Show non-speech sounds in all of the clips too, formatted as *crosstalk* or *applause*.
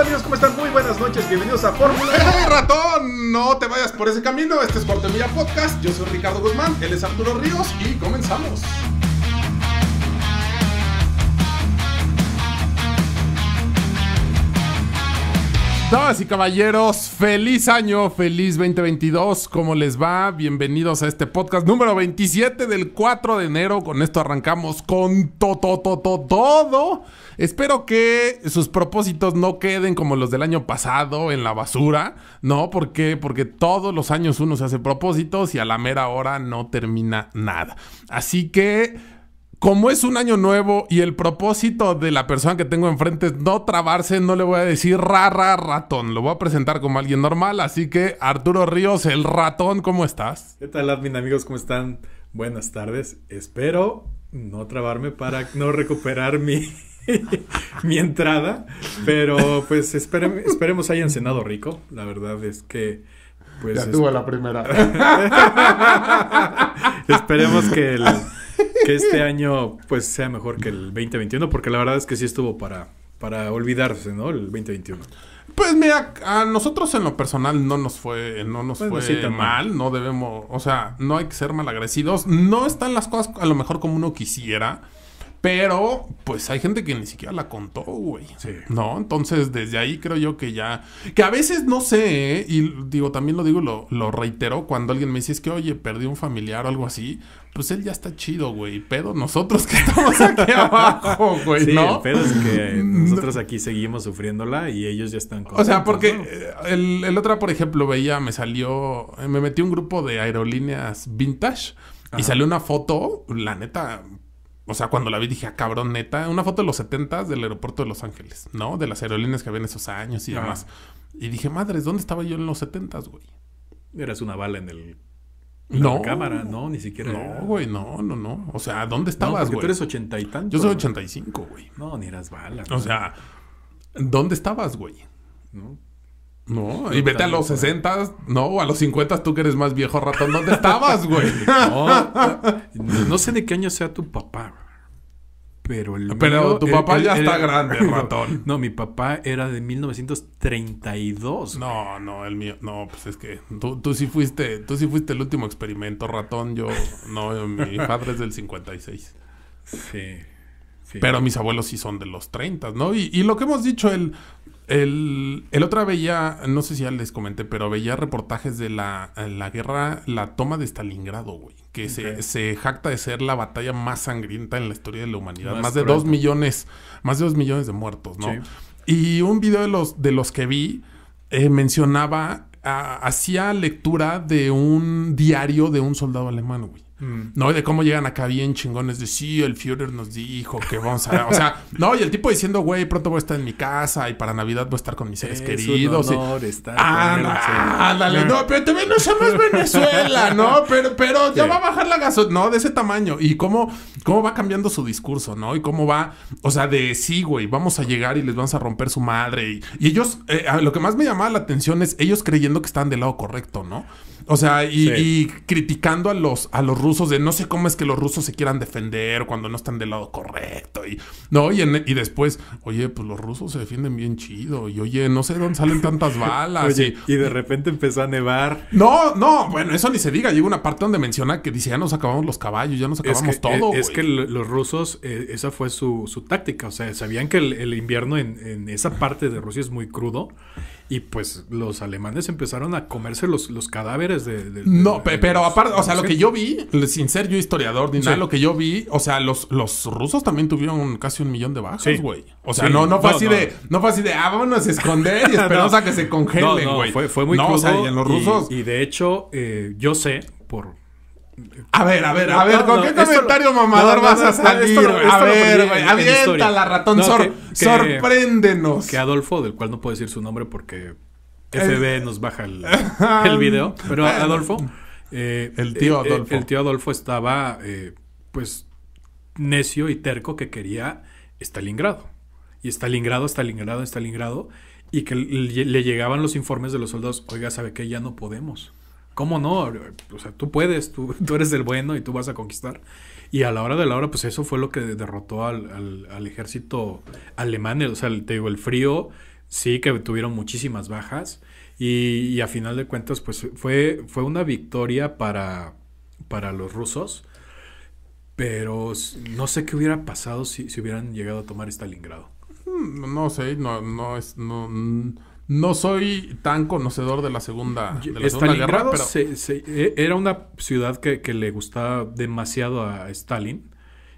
Hola amigos? ¿Cómo están? Muy buenas noches, bienvenidos a Fórmula. ¡Hey ratón! No te vayas por ese camino, este es Portemilla Podcast, yo soy Ricardo Guzmán, él es Arturo Ríos y comenzamos. Damas y caballeros, feliz año, feliz 2022, ¿cómo les va? Bienvenidos a este podcast número 27 del 4 de enero. Con esto arrancamos con todo, todo, todo. todo. Espero que sus propósitos no queden como los del año pasado en la basura, ¿no? Porque Porque todos los años uno se hace propósitos y a la mera hora no termina nada. Así que como es un año nuevo y el propósito de la persona que tengo enfrente es no trabarse, no le voy a decir rara ratón. Lo voy a presentar como alguien normal. Así que, Arturo Ríos, el ratón, ¿cómo estás? ¿Qué tal, admin amigos? ¿Cómo están? Buenas tardes. Espero no trabarme para no recuperar mi, *laughs* mi entrada. Pero pues esperemos esperemos hayan cenado rico. La verdad es que. Pues, ya tuvo la primera. *laughs* esperemos que el que este año pues sea mejor que el 2021, porque la verdad es que sí estuvo para, para olvidarse, ¿no? El 2021. Pues mira, a nosotros en lo personal no nos fue, no nos fue mal, no debemos, o sea, no hay que ser malagrecidos, no están las cosas a lo mejor como uno quisiera. Pero, pues hay gente que ni siquiera la contó, güey. Sí. ¿No? Entonces, desde ahí creo yo que ya. Que a veces no sé, ¿eh? y digo, también lo digo, lo, lo reitero cuando alguien me dice, es que, oye, perdí un familiar o algo así. Pues él ya está chido, güey. Pero nosotros que estamos aquí *laughs* abajo, güey. Sí, ¿no? es que nosotros aquí seguimos sufriéndola y ellos ya están. o sea, porque eh, el, el otro, por ejemplo, veía, me salió, eh, me metí un grupo de aerolíneas vintage. Y salió una foto, la neta, o sea, cuando la vi dije, ah, cabrón, neta, una foto de los 70 del aeropuerto de Los Ángeles, ¿no? De las aerolíneas que había en esos años y demás. Y dije, madres, ¿dónde estaba yo en los 70 güey? Eras una bala en el la no, cámara, no, ni siquiera. No, güey, no, no, no. O sea, ¿dónde estabas, no, tú eres ochenta y tantos. Yo soy ochenta y cinco, güey. No, ni eras bala. O sea, ¿dónde estabas, güey? ¿No? No, y vete a los 60, no, a los 50 tú que eres más viejo ratón, ¿dónde estabas, güey? *laughs* No, sé de qué año sea tu papá. Pero el Pero tu papá ya está grande, *laughs* ratón. No, mi papá era de 1932. No, no, el mío, no, pues es que tú, tú sí fuiste, tú sí fuiste el último experimento, ratón, yo no, mi padre es del 56. Sí. Pero mis abuelos sí son de los 30, ¿no? Y, y, lo que hemos dicho, el el, el otro veía, no sé si ya les comenté, pero veía reportajes de la, guerra, la toma de Stalingrado, güey. Que se, se, jacta de ser la batalla más sangrienta en la historia de la humanidad. Más, de dos millones, más de dos millones de muertos, ¿no? Y un video de los, de los que vi eh, mencionaba, ah, hacía lectura de un diario de un soldado alemán, güey. Mm. ¿No? De cómo llegan acá bien chingones de sí, el Führer nos dijo que vamos a. o sea, no, y el tipo diciendo, güey, pronto voy a estar en mi casa y para Navidad voy a estar con mis seres queridos. ándale, no, pero también no somos Venezuela, ¿no? Pero, pero ya va a bajar la gasolina, no, de ese tamaño. Y cómo, cómo va cambiando su discurso, ¿no? Y cómo va, o sea, de sí, güey, vamos a llegar y les vamos a romper su madre. Y, ellos, eh, lo que más me llamaba la atención es ellos creyendo que están del lado correcto, ¿no? O sea, y, criticando a los, a los rusos rusos, de no sé cómo es que los rusos se quieran defender cuando no están del lado correcto. Y, no, y, después, oye, pues los rusos se defienden bien chido. Y oye, no sé dónde salen tantas *laughs* balas. y, de repente empezó a nevar. No, no, bueno, eso ni se diga. Llega una parte donde menciona que dice, ya nos acabamos los caballos, ya nos acabamos todo. Eh, es, que los rusos, eh, esa fue su, táctica. O sea, sabían que el, invierno en, en esa parte de Rusia es muy crudo y pues los alemanes empezaron a comerse los, los cadáveres de... no, pero aparte, o sea, lo que yo vi, sin ser yo historiador ni nada, lo que yo vi, o sea, los, los rusos también tuvieron casi un millón de bajas, güey. O sea, no, no fue así de, no fue así de, ah, vámonos a esconder y *laughs* esperamos a que se congelen, güey. fue, fue muy crudo. O sea, y en los rusos... Y, de hecho, eh, yo sé, por a ver, a ver, a ver, ¿con qué comentario mamador vas a salir? a ver, la ratón, que, sorpréndenos. Que Adolfo, del cual no puedo decir su nombre porque FB nos baja el, *laughs* el video, pero Adolfo... Eh, el tío eh, Adolfo. el tío Adolfo estaba, eh, pues, necio y terco que quería Stalingrado. Y Stalingrado, Stalingrado, Stalingrado. Y que le llegaban los informes de los soldados, oiga, ¿sabe qué? Ya no podemos ¿Cómo no? O sea, tú puedes, *laughs* tú, eres el bueno y tú vas a conquistar. Y a la hora de la hora, pues eso fue lo que derrotó al, ejército alemán. O sea, te digo, el frío, sí que tuvieron muchísimas bajas. Y, a final de cuentas, pues fue, fue una victoria para, para los rusos. Pero no sé qué hubiera pasado si, hubieran llegado a tomar Stalingrado. Mm, no sé, no, no es. No, no soy tan conocedor de la Segunda, de la segunda Guerra, pero... Se, e, era una ciudad que, le gustaba demasiado a Stalin.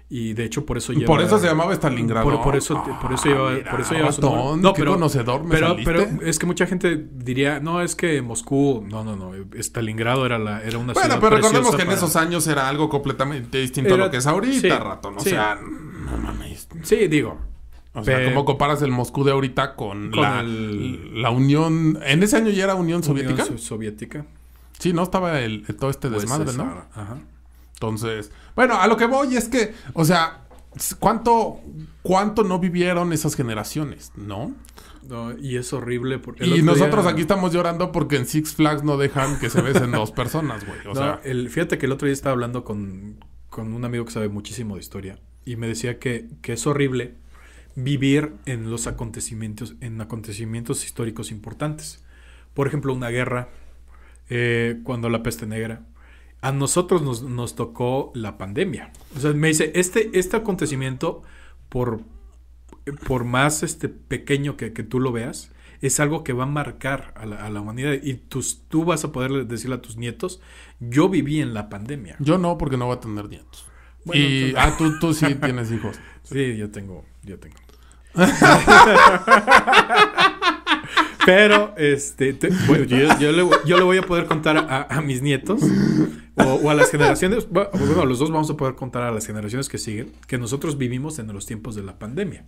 Y de hecho por eso lleva... Por eso se llamaba Stalingrado. Por, eso, por eso su No, conocedor pero, es que mucha gente diría, no, es que Moscú... No, no, no. Stalingrado era, la, era una ciudad Bueno, pero recordemos que en esos años era algo completamente distinto a lo que es ahorita, O sea, no mames. Sí, digo, o sea, ¿cómo comparas el Moscú de ahorita con, la, Unión... En ese año ya era Unión Soviética. Unión Soviética. Sí, ¿no? Estaba el, todo este pues desmadre, ¿no? Ajá. Entonces, bueno, a lo que voy es que, o sea, ¿cuánto, cuánto no vivieron esas generaciones, no? y es horrible porque... Y nosotros aquí estamos llorando porque en Six Flags no dejan que se besen dos personas, güey. O sea... el, fíjate que el otro día estaba hablando con, un amigo que sabe muchísimo de historia y me decía que, que es horrible vivir en los acontecimientos, en acontecimientos históricos importantes. Por ejemplo, una guerra, eh, cuando la peste negra. A nosotros nos, tocó la pandemia. O sea, me dice, este, este acontecimiento, por, por más este, pequeño que, tú lo veas, es algo que va a marcar a la, humanidad. Y tú vas a poder decirle a tus nietos, yo viví en la pandemia. Yo no, porque no voy a tener nietos y, pues, Ah, tú, sí *laughs* tienes hijos. sí, yo tengo, yo tengo. *laughs* Pero, este, bueno, yo, yo, le, voy a poder contar a, mis nietos o, a las generaciones, bueno, los dos vamos a poder contar a las generaciones que siguen, que nosotros vivimos en los tiempos de la pandemia.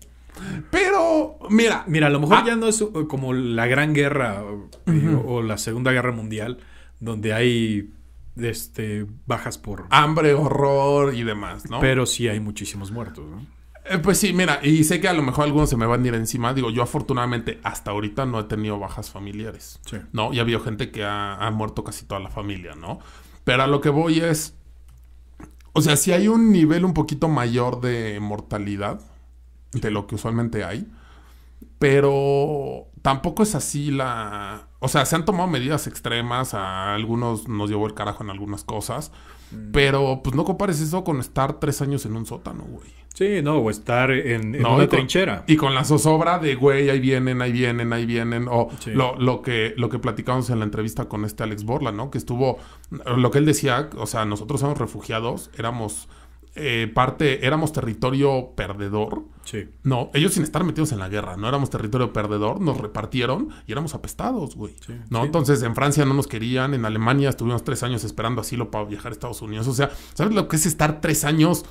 Pero, mira, mira, a lo mejor ah. ya no es uh, como la Gran Guerra eh, o, la Segunda Guerra Mundial, donde hay este, bajas por... Hambre, horror y demás, ¿no? Pero sí hay muchísimos muertos, ¿no? Eh, pues sí, mira, y sé que a lo mejor algunos se me van a ir encima. Digo, yo afortunadamente hasta ahorita no he tenido bajas familiares. Sí. No, Y ha habido gente que ha, ha muerto casi toda la familia, ¿no? Pero a lo que voy es... O sea, si hay un nivel un poquito mayor de mortalidad de lo que usualmente hay, pero tampoco es así la... O sea, se han tomado medidas extremas, a algunos nos llevó el carajo en algunas cosas, mm. pero pues no compares eso con estar tres años en un sótano, güey. Sí, no, o estar en, una trinchera. y con la zozobra de, güey, ahí vienen, ahí vienen, ahí vienen, o lo, que, lo que platicamos en la entrevista con este Alex Borla, ¿no? Que estuvo, lo que él decía, o sea, nosotros somos refugiados, éramos eh, parte, éramos territorio perdedor. Sí. No, ellos sin estar metidos en la guerra, no éramos territorio perdedor, nos repartieron y éramos apestados, güey. Sí, ¿No? Entonces en Francia no nos querían, en Alemania estuvimos tres años esperando asilo para viajar a Estados Unidos. O sea, ¿sabes lo que es estar tres años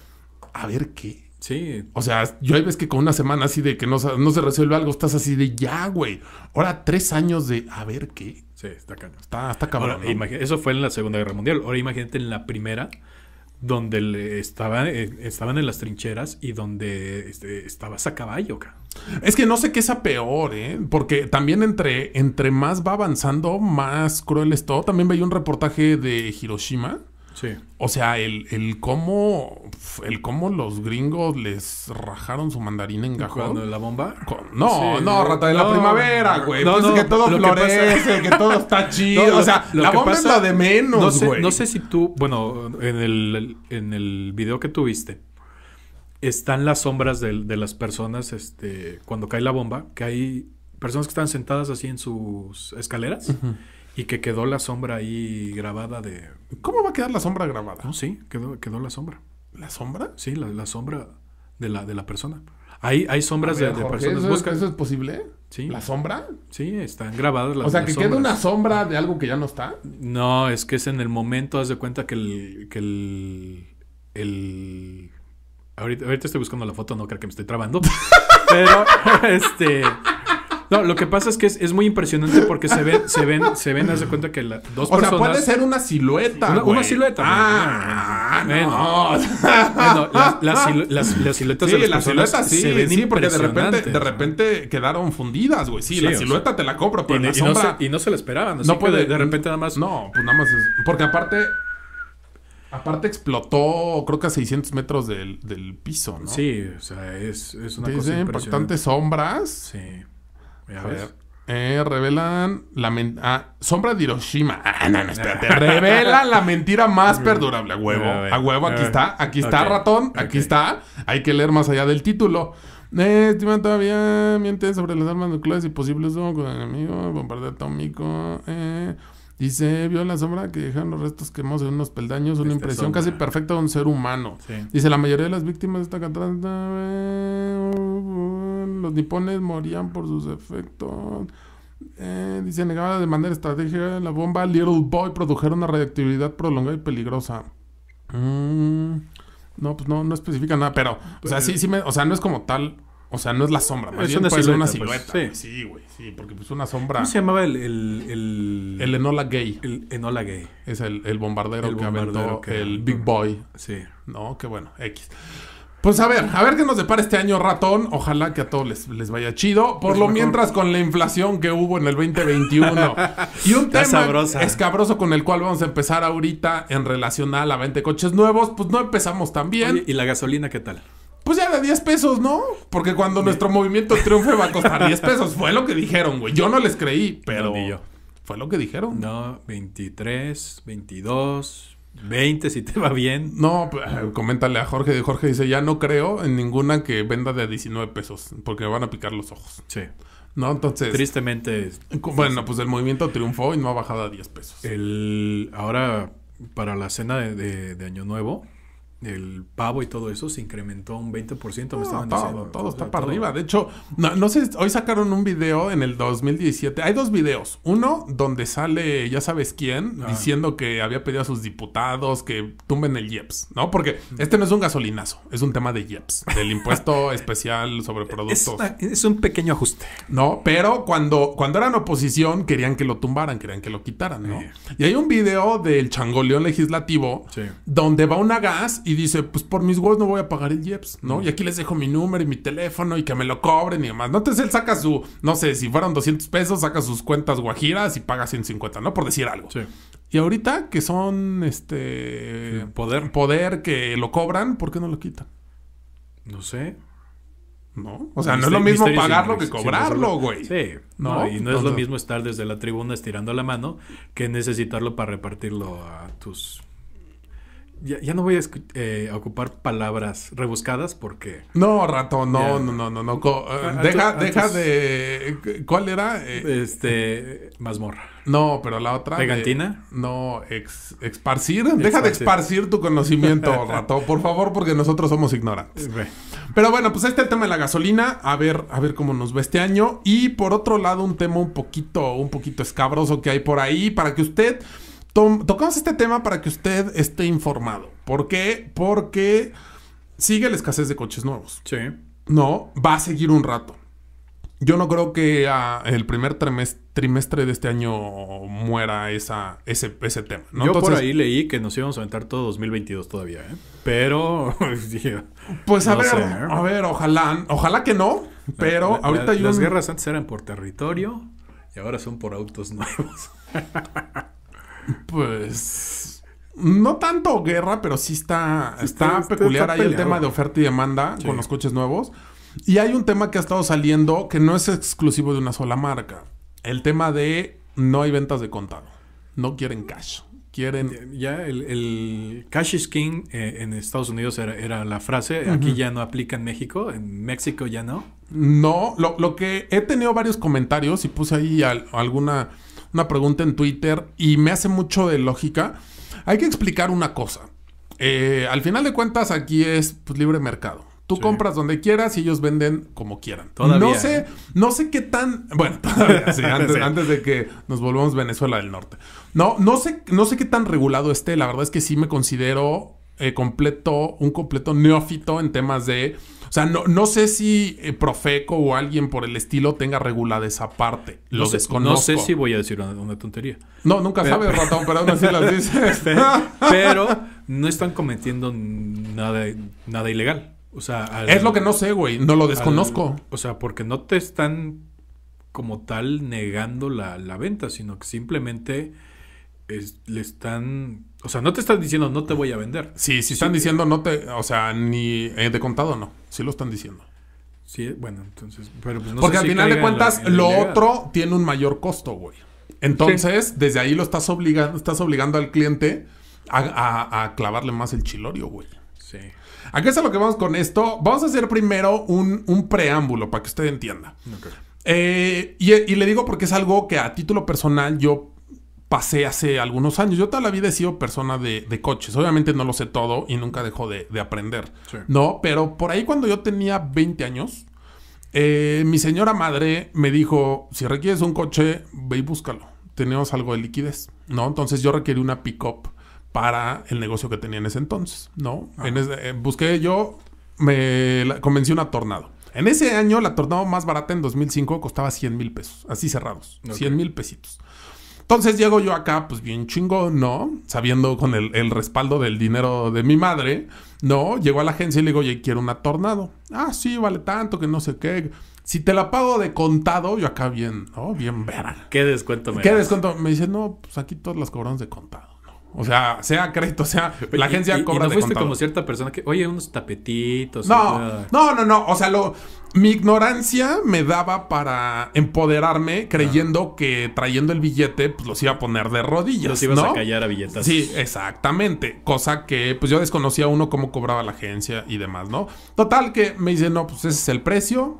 a ver qué? Sí. O sea, yo hay ves que con una semana así de que no, se resuelve algo, estás así de ya, güey. Ahora tres años de a ver qué. Sí, está cañón. Está, cabrón. Eso fue en la Segunda Guerra Mundial. Ahora imagínate en la primera donde le estaba, eh, estaban en las trincheras y donde estaba estabas a caballo. Es que no sé qué es a peor, ¿eh? porque también entre, entre más va avanzando, más cruel es todo. También veía un reportaje de Hiroshima Sí. O sea, el, el cómo el cómo los gringos les rajaron su mandarina en ¿La bomba? No, no, rata de la primavera, güey. Pues que todo florece, que, todo está *laughs* chido. o sea, la bomba es la de menos, güey. No sé si tú, bueno, en el, en el video que tuviste, están las sombras de, las personas este, cuando cae la bomba, que hay personas que están sentadas así en sus escaleras. Y que quedó la sombra ahí grabada de... ¿Cómo va a quedar la sombra grabada? sí, quedó, quedó la sombra. ¿La sombra? Sí, la, sombra de la, de la persona. Hay, hay sombras de, personas. ¿eso, es, ¿Eso es posible? Sí. ¿La sombra? Sí, están grabadas las O sea, que queda una sombra de algo que ya no está. No, es que es en el momento, haz de cuenta que el... Ahorita, ahorita estoy buscando la foto, no creo que me esté trabando. *laughs* pero, este... No, lo que pasa es que es, es muy impresionante porque se ven, se ven, se ven, haz cuenta que las dos personas. O sea, puede ser una silueta. Una, una silueta. Ah, ah no. Bueno, las, las, siluetas sí, de las, sí, se ven sí, porque de repente, de repente quedaron fundidas, güey. Sí, la silueta te la compro, pero la sombra... no y no se la esperaban. no puede. de, repente nada más. No, pues nada más. porque aparte. Aparte explotó, creo que a 600 metros del, del piso, ¿no? Sí, o sea, es, es una cosa impresionante. importantes sombras. Sí. A ver. Eh, revelan la ah, sombra de Hiroshima. Ah, no, *laughs* espérate. Revelan la mentira más *laughs* perdurable. A huevo, a, huevo, aquí está, aquí está ratón, aquí está. Hay que leer más allá del título. Eh, estiman todavía miente sobre las armas nucleares y posibles con el enemigo, bombardeo atómico. Eh. Dice, vio la sombra que dejan los restos quemados en unos peldaños, una impresión casi perfecta de un ser humano. Dice, la mayoría de las víctimas de esta los nipones morían por sus efectos. Eh, dice, negaba de manera estratégica la bomba Little Boy produjeron una radioactividad prolongada y peligrosa. Mm. no, pues no, no especifica nada, pero, o sea, pues, sí, sí, me, o sea, no es como tal, o sea, no es la sombra, más es bien, una, una silueta. Pues, sí, güey, sí, porque pues una sombra. ¿Cómo se llamaba el. El, el, el Enola Gay. El Enola Gay. Es el, el bombardero, que aventó el Big Boy. Sí. No, qué bueno, X. Pues a ver, a ver qué nos depara este año ratón. Ojalá que a todos les, les vaya chido. Por pues lo mientras con la inflación que hubo en el 2021. *laughs* y un tema escabroso con el cual vamos a empezar ahorita en relación a la venta de coches nuevos. Pues no empezamos tan bien. ¿Y la gasolina qué tal? Pues ya de 10 pesos, ¿no? Porque cuando nuestro movimiento triunfe va a costar 10 pesos. Fue lo que dijeron, güey. Yo no les creí, pero... Fue lo que dijeron. No, 23, 22, 20 si te va bien. No, pues, eh, coméntale a Jorge. Jorge dice, ya no creo en ninguna que venda de 19 pesos, porque me van a picar los ojos. Sí. ¿No? Entonces... Tristemente... Bueno, pues el movimiento triunfó y no ha bajado a 10 pesos. El... Ahora, para la cena de Año Nuevo, el pavo y todo eso se incrementó un 20%. me todo, todo está para arriba. De hecho, no, sé, hoy sacaron un video en el 2017. Hay dos videos. Uno donde sale ya sabes quién ah. diciendo que había pedido a sus diputados que tumben el IEPS, ¿no? Porque este no es un gasolinazo, es un tema de IEPS, del impuesto *laughs* especial sobre productos. Es, un pequeño ajuste. No, pero cuando, cuando eran oposición querían que lo tumbaran, querían que lo quitaran, ¿no? Y hay un video del changoleón legislativo donde va una gas y y dice, pues por mis huevos no voy a pagar el IEPS, ¿no? Mm. Y aquí les dejo mi número y mi teléfono y que me lo cobren y demás. No, entonces él saca su, no sé, si fueron 200 pesos, saca sus cuentas guajiras y paga 150, ¿no? Por decir algo. Sí. Y ahorita que son, este, poder, poder que lo cobran, ¿por qué no lo quitan? No sé. ¿no? O sea, no es lo mismo pagarlo que cobrarlo, güey. Sí, no, y no es lo mismo estar desde la tribuna estirando la mano que necesitarlo para repartirlo a tus ya, no voy eh, a, ocupar palabras rebuscadas porque... No, rato, no, no, no, no, no. Eh, deja, deja de... Eh, ¿Cuál era? este... Mazmorra. No, pero la otra... ¿Pegantina? no, ex, exparcir. Deja de esparcir tu conocimiento, *laughs* rato, por favor, porque nosotros somos ignorantes. pero bueno, pues este el tema de la gasolina. A ver, a ver cómo nos ve este año. Y por otro lado, un tema un poquito, un poquito escabroso que hay por ahí para que usted tocamos este tema para que usted esté informado. ¿Por qué? Porque sigue la escasez de coches nuevos. Sí. No, va a seguir un rato. Yo no creo que ah, el primer trimestre de este año muera esa, ese, ese tema. Yo por ahí leí que nos íbamos a aventar todo 2022 todavía, ¿eh? Pero... *laughs* pues a ver, ¿eh? a ver, ojalá, ojalá que no, pero ahorita Las guerras antes eran por territorio y ahora son por autos nuevos. *laughs* Pues. No tanto guerra, pero sí está, está, peculiar. ahí el tema de oferta y demanda con los coches nuevos. Y hay un tema que ha estado saliendo que no es exclusivo de una sola marca. El tema de no hay ventas de contado. No quieren cash. Quieren... Ya el, cash is king eh, en Estados Unidos era, la frase. Aquí ya no aplica en México. En México ya no. No, lo, que he tenido varios comentarios y puse ahí alguna una pregunta en Twitter y me hace mucho de lógica. Hay que explicar una cosa. Eh, al final de cuentas, aquí es pues, libre mercado. Tú compras donde quieras y ellos venden como quieran. Todavía. No ¿eh? sé, no sé qué tan. Bueno, *laughs* antes, de que nos volvamos Venezuela del Norte. No, no sé, no sé qué tan regulado esté. La verdad es que sí me considero eh, completo, un completo neófito en temas de... O sea, no, sé si eh, Profeco o alguien por el estilo tenga regulada esa parte. Lo desconozco. No sé si voy a decir una, tontería. No, nunca sabe sabes, ratón, pero aún así las dices. *laughs* Este, pero, no están cometiendo nada, nada ilegal. O sea, es lo que no sé, güey. No lo desconozco. o sea, porque no te están como tal negando la, venta, sino que simplemente le están o sea, no te están diciendo no te voy a vender. Sí, sí están diciendo no te, o sea, ni eh, de contado no, sí lo están diciendo. Sí, bueno, entonces, pues, Porque al final de cuentas lo otro tiene un mayor costo, güey. Entonces, desde ahí lo estás obligando, estás obligando al cliente a, clavarle más el chilorio, güey. Sí. ¿A es a lo que vamos con esto? Vamos a hacer primero un, preámbulo para que usted entienda. Eh, y, le digo porque es algo que a título personal yo pasé hace algunos años. Yo toda la vida he sido persona de, coches. Obviamente no lo sé todo y nunca dejo de, aprender. No, pero por ahí cuando yo tenía 20 años, eh, mi señora madre me dijo, si requieres un coche, ve y búscalo. Tenemos algo de liquidez, ¿no? Entonces yo requerí una pick-up para el negocio que tenía en ese entonces, ¿no? Ah. Eh, busqué yo, me convenció convencí una tornado. En ese año la tornado más barata en 2005 costaba 100 mil pesos, así cerrados, 100 mil pesitos. Entonces llego yo acá, pues bien chingo, ¿no? Sabiendo con el, respaldo del dinero de mi madre, ¿no? Llego a la agencia y le digo, oye, quiero una tornado. Ah, sí, vale tanto, que no sé qué. Si te la pago de contado, yo acá bien, ¿no? Bien verga. ¿Qué descuento me ¿Qué descuento? Me dice, no, pues aquí todas las cobramos de contado. O sea, sea crédito, sea. La agencia cobra fuiste como cierta persona que, oye, unos tapetitos. No, no, no, no. O sea, lo, mi ignorancia me daba para empoderarme creyendo que trayendo el billete, pues los iba a poner de rodillas. Los ibas a callar a billetas. Sí, exactamente. Cosa que, pues yo desconocía uno cómo cobraba la agencia y demás, ¿no? Total, que me dice, no, pues ese es el precio,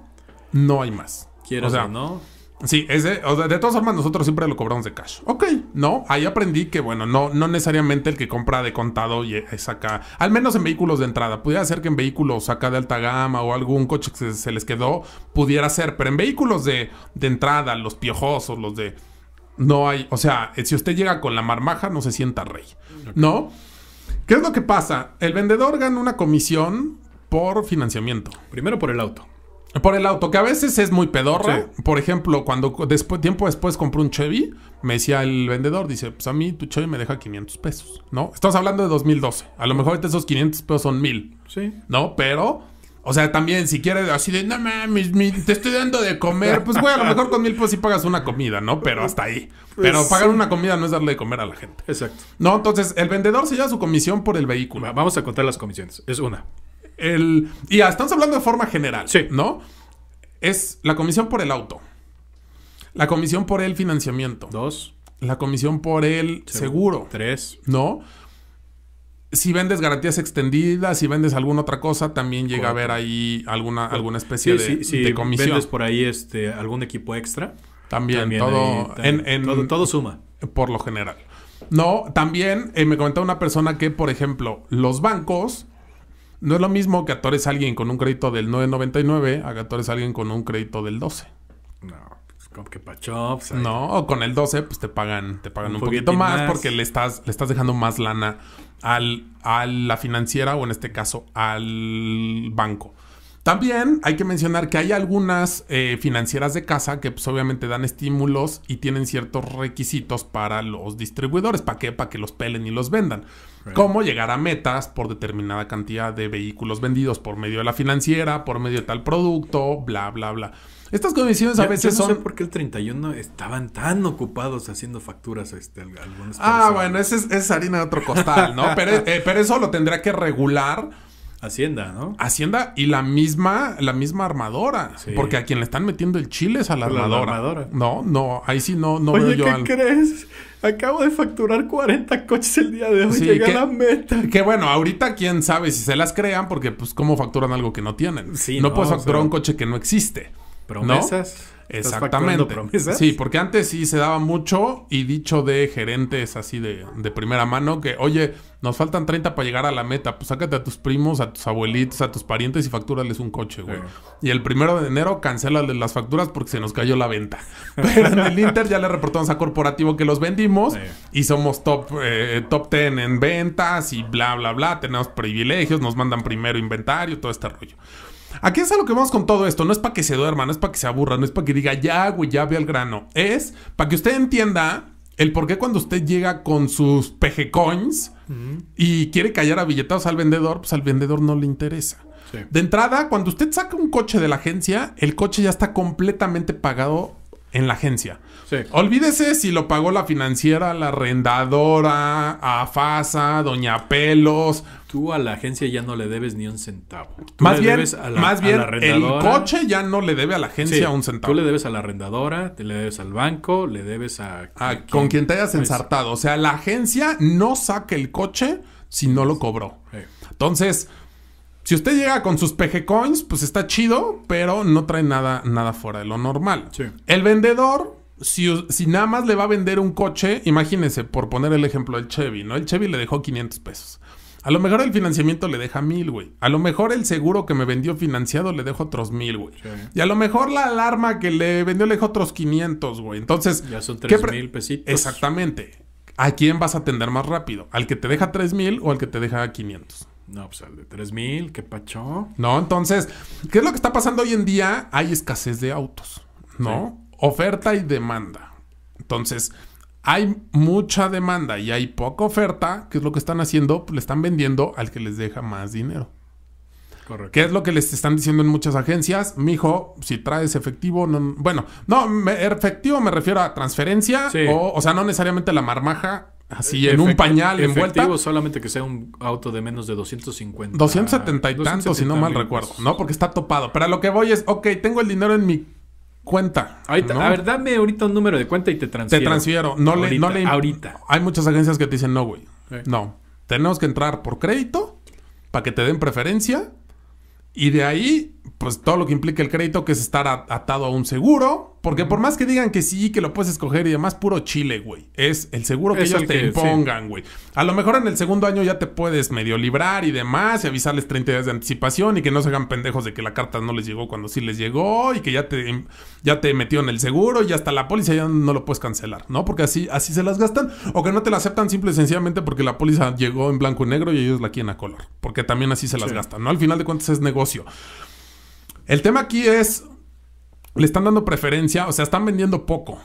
no hay más. Quiero o, sea, no? Sí, ese, de todas formas nosotros siempre lo cobramos de cash. Ok, no, ahí aprendí que bueno, no, no necesariamente el que compra de contado y saca, al menos en vehículos de entrada, pudiera ser que en vehículos saca de alta gama o algún coche que se, les quedó, pudiera ser, pero en vehículos de, entrada, los piojosos, los de... No hay, o sea, eh, si usted llega con la marmaja no se sienta rey, ¿no? ¿Qué es lo que pasa? El vendedor gana una comisión por financiamiento. Primero por el auto. Por el auto, que a veces es muy pedorra. Por ejemplo, cuando después, tiempo después compré un Chevy, me decía el vendedor, dice, pues a mí tu Chevy me deja 500 pesos, ¿no? Estamos hablando de 2012. A lo mejor esos 500 pesos son 1000. Sí. ¿No? Pero... O sea, también, si quieres así de, no mames, te estoy dando de comer, pues güey, a lo mejor con mil pues sí pagas una comida, ¿no? Pero hasta ahí. Pero pues, pagar una comida no es darle de comer a la gente. Exacto. No, entonces, el vendedor se lleva su comisión por el vehículo. Vamos a contar las comisiones. Es una y ya, ah, estamos hablando de forma general, sí. ¿no? Es la comisión por el auto, la comisión por el financiamiento, dos, la comisión por el seguro, tres, ¿no? si vendes garantías extendidas, si vendes alguna otra cosa, también llega a haber ahí alguna, alguna especie de, comisión. Si vendes por ahí este, algún equipo extra. También, todo, suma. Por lo general. No, también eh, me comentaba una persona que, por ejemplo, los bancos no es lo mismo que atores a alguien con un crédito del 9.99 a que atores a alguien con un crédito del 12. No, pues, como que pachops. no, o con el 12 pues te pagan, te pagan un, poquito más, porque le estás, le estás dejando más lana al, a la financiera o en este caso al banco. También hay que mencionar que hay algunas eh, financieras de casa que pues, obviamente dan estímulos y tienen ciertos requisitos para los distribuidores. ¿Para qué? Para que los pelen y los vendan. Cómo llegar a metas por determinada cantidad de vehículos vendidos por medio de la financiera, por medio de tal producto, bla, bla, bla. Estas condiciones a veces yo no son. sé por qué el 31 estaban tan ocupados haciendo facturas. Este, ah, bueno, esa es, harina de otro costal, ¿no? *laughs* pero, eh, pero eso lo tendría que regular Hacienda, ¿no? Hacienda y la misma, la misma armadora. Porque a quien le están metiendo el chile es a la, armadora. No, no, ahí sí no, no veo yo ¿qué crees? Acabo de facturar 40 coches el día de hoy. Llegué a la meta. Que bueno, ahorita quién sabe si se las crean, porque pues cómo facturan algo que no tienen. no, puedes facturar un coche que no existe. Promesas. ¿no? Exactamente. Sí, porque antes sí se daba mucho y dicho de gerentes así de, de primera mano que, oye, nos faltan 30 para llegar a la meta, pues sácate a tus primos, a tus abuelitos, a tus parientes y factúrales un coche, güey. Y el primero de enero cancela las facturas porque se nos cayó la venta. *laughs* Pero en el Inter ya le reportamos a corporativo que los vendimos y somos top, eh, top 10 en ventas y bla, bla, bla. Tenemos privilegios, nos mandan primero inventario, todo este rollo. Aquí es a lo que vamos con todo esto. No es para que se duerma, no es para que se aburra, no es para que diga ya, güey, ya ve al grano. Es para que usted entienda el por qué cuando usted llega con sus pejecoins Coins y quiere callar a billetados al vendedor, pues al vendedor no le interesa. De entrada, cuando usted saca un coche de la agencia, el coche ya está completamente pagado en la agencia. Sí. Olvídese si lo pagó la financiera, la arrendadora, a FASA, Doña Pelos. Tú a la agencia ya no le debes ni un centavo. más bien, el coche ya no le debe a la agencia un centavo. Tú le debes a la arrendadora, te le debes al banco, le debes a... con quien te hayas pues ensartado. O sea, la agencia no saca el coche si no lo cobró. Entonces... Si usted llega con sus PG coins, pues está chido, pero no trae nada, nada fuera de lo normal. El vendedor, si, nada más le va a vender un coche, imagínense, por poner el ejemplo del Chevy, ¿no? El Chevy le dejó 500 pesos. A lo mejor el financiamiento le deja mil, güey. A lo mejor el seguro que me vendió financiado le dejó otros mil, güey. Y a lo mejor la alarma que le vendió le dejó otros 500, güey. Entonces... Ya son tres pesitos. Exactamente. ¿A quién vas a atender más rápido? ¿Al que te deja 3,000 o al que te deja 500? No, pues al de 3000, qué pacho. No, entonces, ¿qué es lo que está pasando hoy en día? Hay escasez de autos, ¿no? Oferta y demanda. Entonces, hay mucha demanda y hay poca oferta. ¿Qué es lo que están haciendo? Pues le están vendiendo al que les deja más dinero. Correcto. ¿Qué es lo que les están diciendo en muchas agencias? Mijo, si traes efectivo, no, bueno, no, efectivo me refiero a transferencia, o, o sea, no necesariamente la marmaja Así, en un pañal envuelto solamente que sea un auto de menos de 250. 270 y tanto, si no mal recuerdo. No, porque está topado. Pero lo que voy es, ok, tengo el dinero en mi cuenta. A ver, dame ahorita un número de cuenta y te transfiero. Te transfiero. No le, no ahorita. Hay muchas agencias que te dicen, no, güey. Eh. No. Tenemos que entrar por crédito para que te den preferencia. Y de ahí, pues todo lo que implica el crédito, que es estar atado a un seguro porque por más que digan que sí, que lo puedes escoger y demás, puro chile, güey. Es el seguro que ellos te impongan, güey. A lo mejor en el segundo año ya te puedes medio librar y demás, y avisarles 30 días de anticipación y que no se hagan pendejos de que la carta no les llegó cuando sí les llegó y que ya te, em, ya te metió en el seguro y hasta la póliza ya no lo puedes cancelar, ¿no? Porque así, así se las gastan. O que no te la aceptan simple y sencillamente porque la póliza llegó en blanco y negro y ellos la quieren a color. Porque también así se las gastan, ¿no? Al final de cuentas es negocio. El tema aquí es, le están dando preferencia, o sea, están vendiendo poco.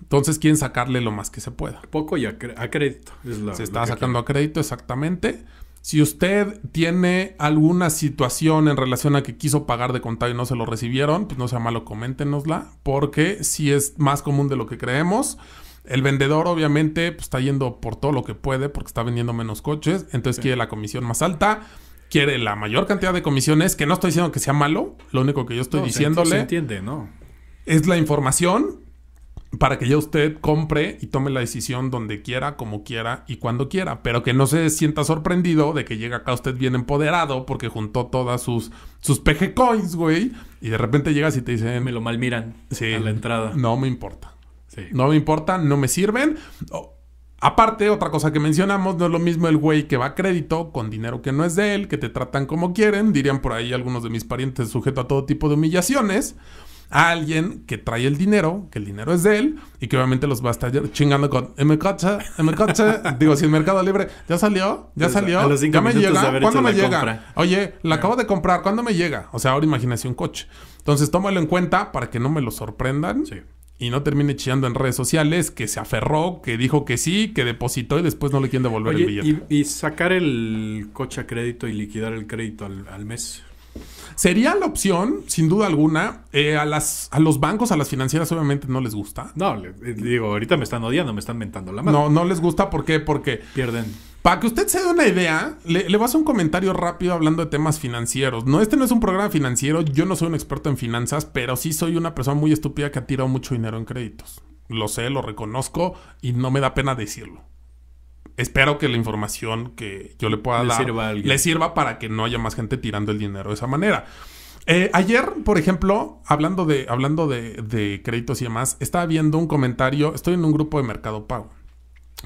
Entonces quieren sacarle lo más que se pueda. Poco y a, crédito. se está sacando a crédito, exactamente. Si usted tiene alguna situación en relación a que quiso pagar de contado y no se lo recibieron, pues no sea malo, coméntenosla, porque si es más común de lo que creemos. El vendedor obviamente pues, está yendo por todo lo que puede porque está vendiendo menos coches, entonces quiere la comisión más alta quiere la mayor cantidad de comisiones, que no estoy diciendo que sea malo, lo único que yo estoy no, diciéndole... entiende, ¿no? Es la información para que ya usted compre y tome la decisión donde quiera, como quiera y cuando quiera, pero que no se sienta sorprendido de que llega acá usted bien empoderado porque juntó todas sus sus PG coins, güey, y de repente llegas y te dicen, me lo mal sí, a la entrada. No me importa. No me importa, no me sirven. Aparte, otra cosa que mencionamos, no es lo mismo el güey que va a crédito con dinero que no es de él, que te tratan como quieren, dirían por ahí algunos de mis parientes sujeto a todo tipo de humillaciones, a alguien que trae el dinero, que el dinero es de él, y que obviamente los va a estar chingando con en mi coche, en coche, *laughs* digo, si el mercado libre, ya salió, ya salió, ya me llega, ¿cuándo me llega? Oye, la ah. acabo de comprar, ¿cuándo me llega? O sea, ahora imaginación un coche. Entonces, tómalo en cuenta para que no me lo sorprendan. Sí y no termine chillando en redes sociales que se aferró, que dijo que sí, que depositó y después no le quieren devolver el billete. Y, y, sacar el coche a crédito y liquidar el crédito al, al mes. Sería la opción, sin duda alguna. Eh, a, las, a los bancos, a las financieras, obviamente no les gusta. No, eh, digo, ahorita me están odiando, me están mentando la mano. No, no les gusta. ¿Por qué? Porque. Pierden. Para que usted se dé una idea, le, le voy a hacer un comentario rápido hablando de temas financieros. No, este no es un programa financiero. Yo no soy un experto en finanzas, pero sí soy una persona muy estúpida que ha tirado mucho dinero en créditos. Lo sé, lo reconozco y no me da pena decirlo espero que la información que yo le pueda dar le sirva para que no haya más gente tirando el dinero de esa manera. Eh, ayer, por ejemplo, hablando, de, hablando de, créditos y demás, estaba viendo un comentario, estoy en un grupo de Mercado Pago,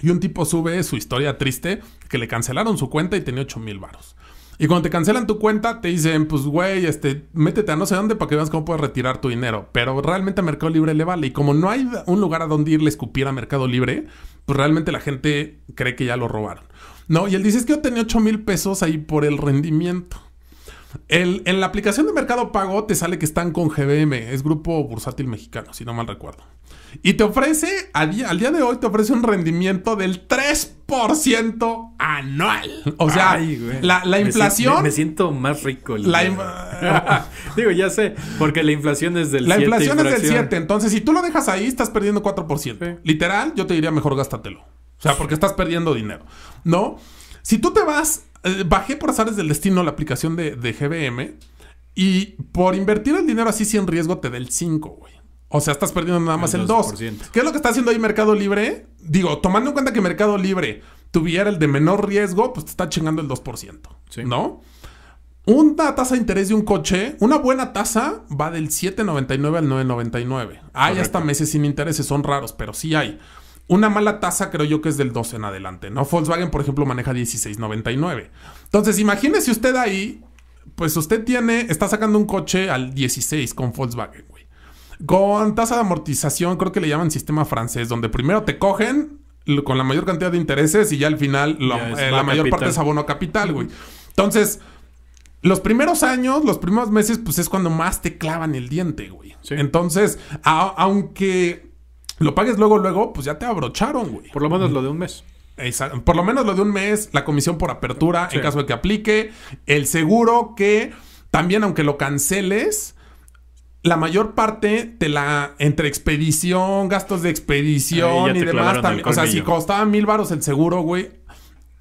y un tipo sube su historia triste, que le cancelaron su cuenta y tenía 8 mil varos. Y cuando te cancelan tu cuenta, te dicen, pues güey, este, métete a no sé dónde para que veas cómo puedes retirar tu dinero. Pero realmente a Mercado Libre le vale. Y como no hay un lugar a donde irle a escupir a Mercado Libre, pues realmente la gente cree que ya lo robaron. No, y él dice, es que yo tenía 8 mil pesos ahí por el rendimiento en la aplicación de Mercado Pago te sale que están con GBM, es Grupo Bursátil Mexicano, si no mal recuerdo. Y te ofrece, al día, de hoy, te ofrece un rendimiento del 3% anual. O sea, La, inflación. Me, siento más rico. *laughs* Digo, ya sé, porque la inflación es del 7. La inflación es del 7. Entonces, si tú lo dejas ahí, estás perdiendo 4%. Literal, yo te diría mejor gástatelo. O sea, porque estás perdiendo dinero. ¿No? Si tú te vas eh, bajé por azares del destino la aplicación de, GBM y por invertir el dinero así sin riesgo te da el 5, güey. O sea, estás perdiendo nada más el 2. ¿Qué es lo que está haciendo ahí Mercado Libre? Digo, tomando en cuenta que Mercado Libre tuviera el de menor riesgo, pues te está chingando el 2%, ¿no? Una tasa de interés de un coche, una buena tasa va del 7.99 al 9.99. Hay hasta meses sin intereses, son raros, pero sí hay. Una mala tasa creo yo que es del 12 en adelante, ¿no? Volkswagen, por ejemplo, maneja 16.99. Entonces, imagínese usted ahí, pues usted tiene, está sacando un coche al 16 con Volkswagen, güey. Con tasa de amortización, creo que le llaman sistema francés, donde primero te cogen con la mayor cantidad de intereses y ya al final eh, la mayor parte es abono capital, güey. Entonces, los primeros años, los primeros meses, pues es cuando más te clavan el diente, güey. Entonces, aunque lo pagues luego, luego, pues ya te abrocharon, güey. Por lo menos lo de un mes. Por lo menos lo de un mes, la comisión por apertura, en caso de que aplique, el seguro que también, aunque lo canceles, la mayor parte te la entre expedición, gastos de expedición y demás. o sea, si costaba mil varos el seguro, güey.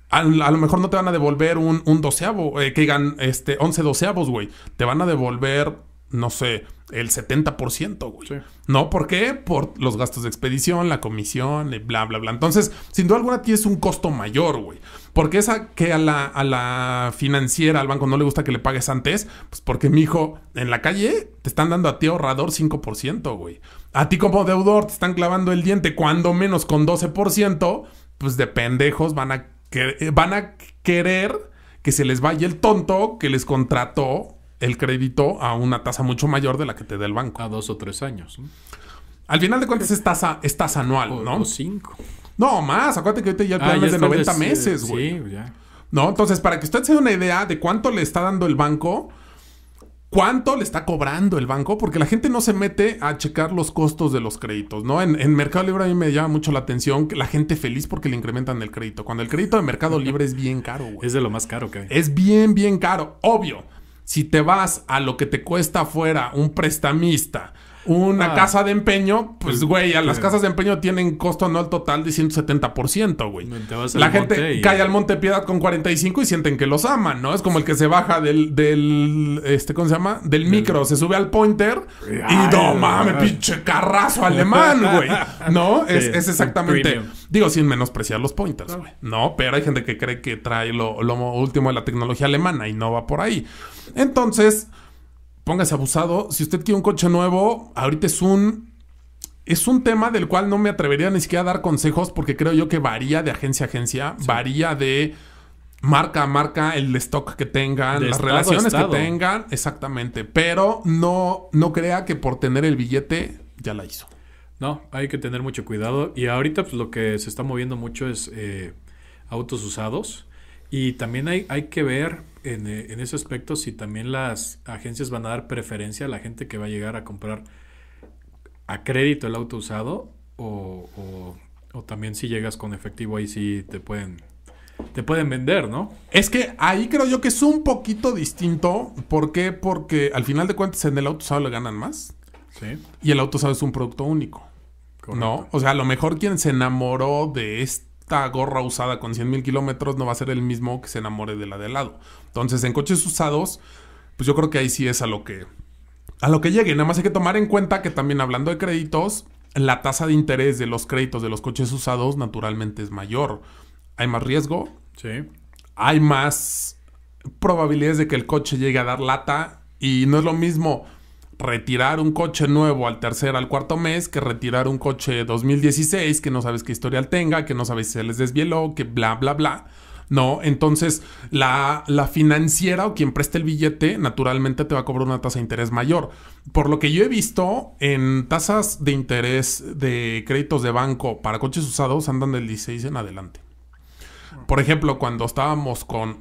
A, lo mejor no te van a devolver un, doceavo, eh, que digan este, once doceavos, güey. Te van a devolver no sé, el 70%, güey. ¿No? ¿Por qué? Por los gastos de expedición, la comisión, eh, bla, bla, bla. Entonces, sin duda alguna es un costo mayor, güey. Porque esa que a la, a la financiera, al banco no le gusta que le pagues antes, pues porque mi hijo, en la calle te están dando a ti ahorrador 5%, güey. A ti como deudor te están clavando el diente, cuando menos con 12%, pues de pendejos van a, eh, van a querer que se les vaya el tonto que les contrató el crédito a una tasa mucho mayor de la que te da el banco. A dos o tres años. Al final de cuentas es tasa, anual, ¿no? cinco. No, más. Acuérdate que ahorita ya ah, el plan de 90 meses, güey. Sí, ya. ¿No? Entonces, para que usted se una idea de cuánto le está dando el banco, cuánto le está cobrando el banco, porque la gente no se mete a checar los costos de los créditos, ¿no? En, Mercado Libre a mí me llama mucho la atención que la gente feliz porque le incrementan el crédito, cuando el crédito de Mercado *laughs* Libre es bien caro, güey. Es de lo más caro que hay. Es bien, bien caro, obvio. Si te vas a lo que te cuesta fuera un prestamista una casa de empeño, pues, güey, a las casas de empeño tienen costo no al total de 170%, güey. La gente cae al Monte Piedad con 45 y sienten que los aman, ¿no? Es como el que se baja del, del este, ¿cómo se llama? Del micro, se sube al pointer y no mames, pinche carrazo alemán, güey. ¿No? es, exactamente. Digo, sin menospreciar los pointers, güey. No. pero hay gente que cree que trae lo último de la tecnología alemana y no va por ahí. Entonces, póngase abusado. Si usted quiere un coche nuevo, ahorita es un es un tema del cual no me atrevería ni siquiera a dar consejos porque creo yo que varía de agencia a agencia, varía de marca a marca, el stock que tengan, las relaciones que tengan, exactamente. Pero no, no crea que por tener el billete ya la hizo. No, hay que tener mucho cuidado. Y ahorita pues, lo que se está moviendo mucho es eh, autos usados. Y también hay, que ver eh, en, ese aspecto si también las agencias van a dar preferencia a la gente que va a llegar a comprar a crédito el auto usado o, o, también si llegas con efectivo ahí sí te pueden te pueden vender, ¿no? Es que ahí creo yo que es un poquito distinto. ¿Por qué? Porque al final de cuentas en el auto usado le ganan más. Sí. Y el auto usado es un producto único. ¿No? O sea, a lo mejor quien se enamoró de este esta gorra usada con 100 mil kilómetros no va a ser el mismo que se enamore de la de lado. Entonces, en coches usados, pues yo creo que ahí sí es a lo que a lo que llegue. Nada más hay que tomar en cuenta que también hablando de créditos, la tasa de interés de los créditos de los coches usados naturalmente es mayor. Hay más riesgo. Sí. Hay más probabilidades de que el coche llegue a dar lata. Y no es lo mismo retirar un coche nuevo al tercer, al cuarto mes, que retirar un coche 2016, que no sabes qué historial tenga, que no sabes si se les desvió que bla, bla, bla. ¿no? Entonces, la, la, financiera o quien preste el billete, naturalmente te va a cobrar una tasa de interés mayor. Por lo que yo he visto, en tasas de interés de créditos de banco para coches usados andan del 16 en adelante. Por ejemplo, cuando estábamos con,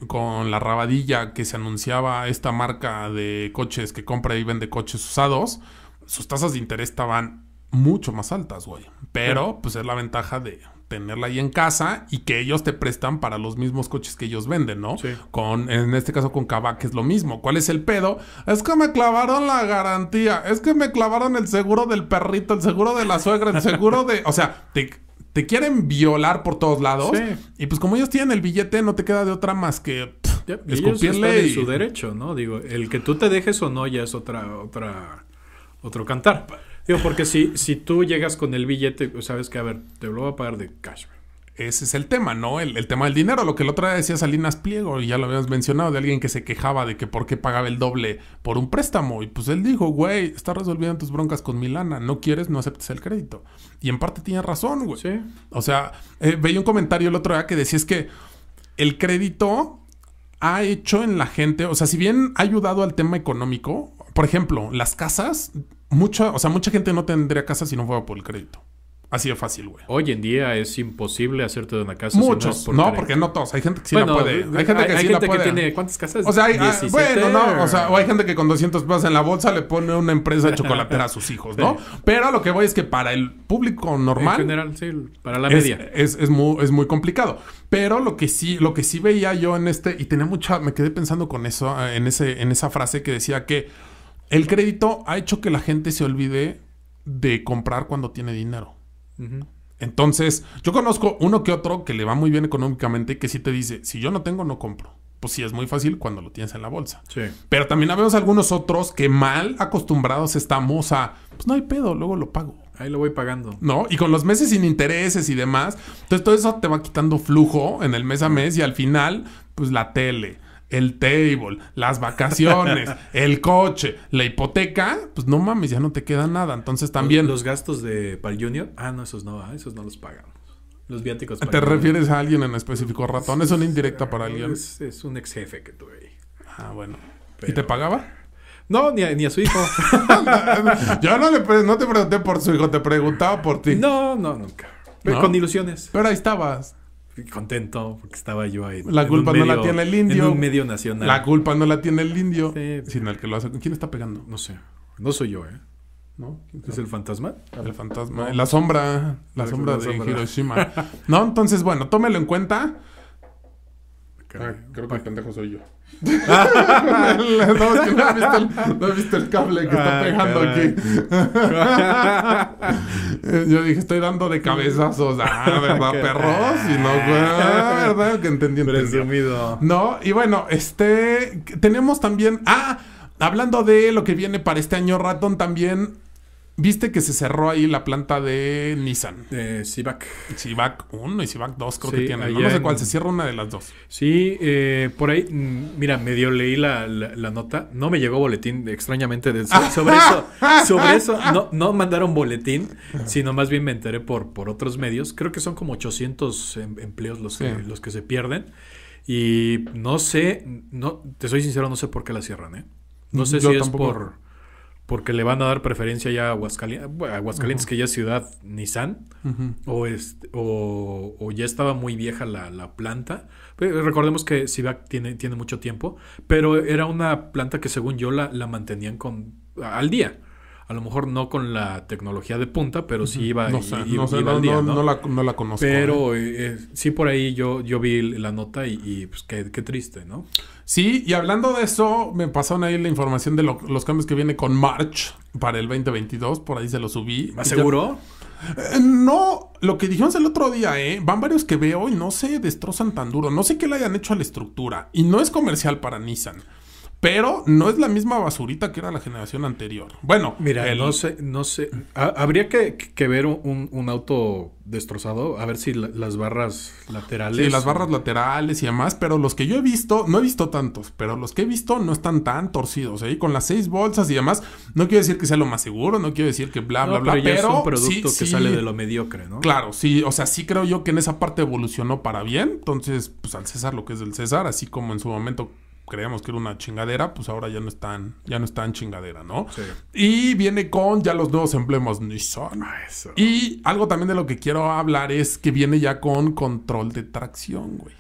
la rabadilla que se anunciaba esta marca de coches que compra y vende coches usados, sus tasas de interés estaban mucho más altas, güey. Pero, pues es la ventaja de tenerla ahí en casa y que ellos te prestan para los mismos coches que ellos venden, ¿no? Sí. Con, en este caso con que es lo mismo. ¿Cuál es el pedo? Es que me clavaron la garantía, es que me clavaron el seguro del perrito, el seguro de la suegra, el seguro de... O sea, te, te quieren violar por todos lados. Y pues como ellos tienen el billete, no te queda de otra más que escupirle. su derecho, ¿no? Digo, el que tú te dejes o no ya es otra, otra, otro cantar. Digo, porque si, si tú llegas con el billete, pues, sabes que, a ver, te lo voy a pagar de cash ese es el tema, ¿no? El, tema del dinero, lo que el otro día decía Salinas Pliego, y ya lo habíamos mencionado, de alguien que se quejaba de que por qué pagaba el doble por un préstamo. Y pues él dijo, güey, está resolviendo tus broncas con Milana, no quieres, no aceptes el crédito. Y en parte tiene razón, güey. O sea, eh, veía un comentario el otro día que decía es que el crédito ha hecho en la gente, o sea, si bien ha ayudado al tema económico, por ejemplo, las casas, mucha, o sea, mucha gente no tendría casa si no fuera por el crédito. Así sido fácil, güey. Hoy en día es imposible hacerte de una casa. Muchos, no, porque no todos. Hay gente que sí la puede. Hay gente que sí tiene, ¿Cuántas casas? O sea, hay, ah, bueno, no, o sea, o hay gente que con 200 pesos en la bolsa le pone una empresa de *laughs* chocolatera a sus hijos, ¿no? Pero lo que voy es que para el público normal. En general, sí, para la media. Es, muy, es muy complicado. Pero lo que sí, lo que sí veía yo en este, y tenía mucha, me quedé pensando con eso, ah, en, ese, en esa frase que decía que el crédito ha hecho que la gente se olvide de comprar cuando tiene dinero. Entonces, yo conozco uno que otro que le va muy bien económicamente que sí te dice, si yo no tengo, no compro. Pues sí, es muy fácil cuando lo tienes en la bolsa. Sí. Pero también habemos algunos otros que mal acostumbrados estamos a, pues no hay pedo, luego lo pago. Ahí lo voy pagando. ¿No? Y con los meses sin intereses y demás. Entonces todo eso te va quitando flujo en el mes a mes y al final, pues la tele, el table, las vacaciones, *laughs* el coche, la hipoteca, pues no mames, ya no te queda nada. Entonces también. Los, gastos de para Junior, ah, no, esos no, ah, esos no los pagamos. Los viáticos. ¿Te refieres a alguien en específico, ratón? ¿Es una indirecta para alguien? Es, es un ex jefe que tuve ahí. Ah, bueno. ¿Y te pagaba? No, ni a, ni a su hijo. *laughs* Yo no, le no te pregunté por su hijo, te preguntaba por ti. No, no, nunca. Con ilusiones. Pero ahí estabas contento porque estaba yo ahí. La culpa no la tiene el indio. En un medio nacional. La culpa no la tiene el indio, sino el que lo hace. ¿Quién está pegando? No sé. No soy yo, ¿eh? ¿No? ¿Es el fantasma? El fantasma. Eh, la sombra. La, sombra de Hiroshima. ¿No? Entonces, bueno, tómelo en cuenta. Ah, creo que el pendejo soy yo. *laughs* no, he visto el, cable que está ah, pegando aquí. *laughs* Yo dije, estoy dando de cabezazos. Ah, *laughs* ¿verdad, perros? Y no, ¿verdad? Que entendí, Presumido. No, y bueno, este. Tenemos también. Ah, hablando de lo que viene para este año, Ratón, también Viste que se cerró ahí la planta de Nissan. De Civac. Civac 1 y Civac 2 creo que tiene. No sé cuál, se cierra una de las dos. Sí, eh, por ahí, mm, mira, medio leí la, la, la, nota. No me llegó boletín, extrañamente, de, sobre, eso. *laughs* Sobre eso, no, no mandaron boletín, sino más bien me enteré por, por otros medios. Creo que son como 800 em, empleos los que, los que se pierden. Y no sé, no, te soy sincero, no sé por qué la cierran, ¿eh? No mm, sé si es por porque le van a dar preferencia ya a Aguascalientes, que ya es ciudad Nissan, o, o, ya estaba muy vieja la, la planta. recordemos que va tiene, tiene mucho tiempo, pero era una planta que según yo la, la mantenían con, al día a lo mejor no con la tecnología de punta, pero sí iba, no no, la, no la conozco. Pero ¿eh? Eh, eh, sí por ahí yo, yo vi la nota y, pues qué, triste, ¿no? Sí, y hablando de eso, me pasaron ahí la información de los cambios que viene con March para el 2022, por ahí se lo subí. ¿Aseguro? no, lo que dijimos el otro día, ¿eh? Van varios que veo y no se destrozan tan duro. No sé qué le hayan hecho a la estructura. Y no es comercial para Nissan pero no es la misma basurita que era la generación anterior. Bueno, mira, no sé, no sé, habría que, ver un, auto destrozado, a ver si las barras laterales. Sí, las barras laterales y demás, pero los que yo he visto, no he visto tantos, pero los que he visto no están tan torcidos, ¿eh? con las seis bolsas y demás. No quiero decir que sea lo más seguro, no quiero decir que bla, bla, bla, pero es un producto que sale de lo mediocre, ¿no? Claro, sí, o sea, sí creo yo que en esa parte evolucionó para bien, entonces, pues al César lo que es del César, así como en su momento creíamos que era una chingadera, pues ahora ya no están, ya no están chingadera, ¿no? Sí. Y viene con ya los nuevos emblemas Nissan. Ah, eso. Y algo también de lo que quiero hablar es que viene ya con control de tracción, güey.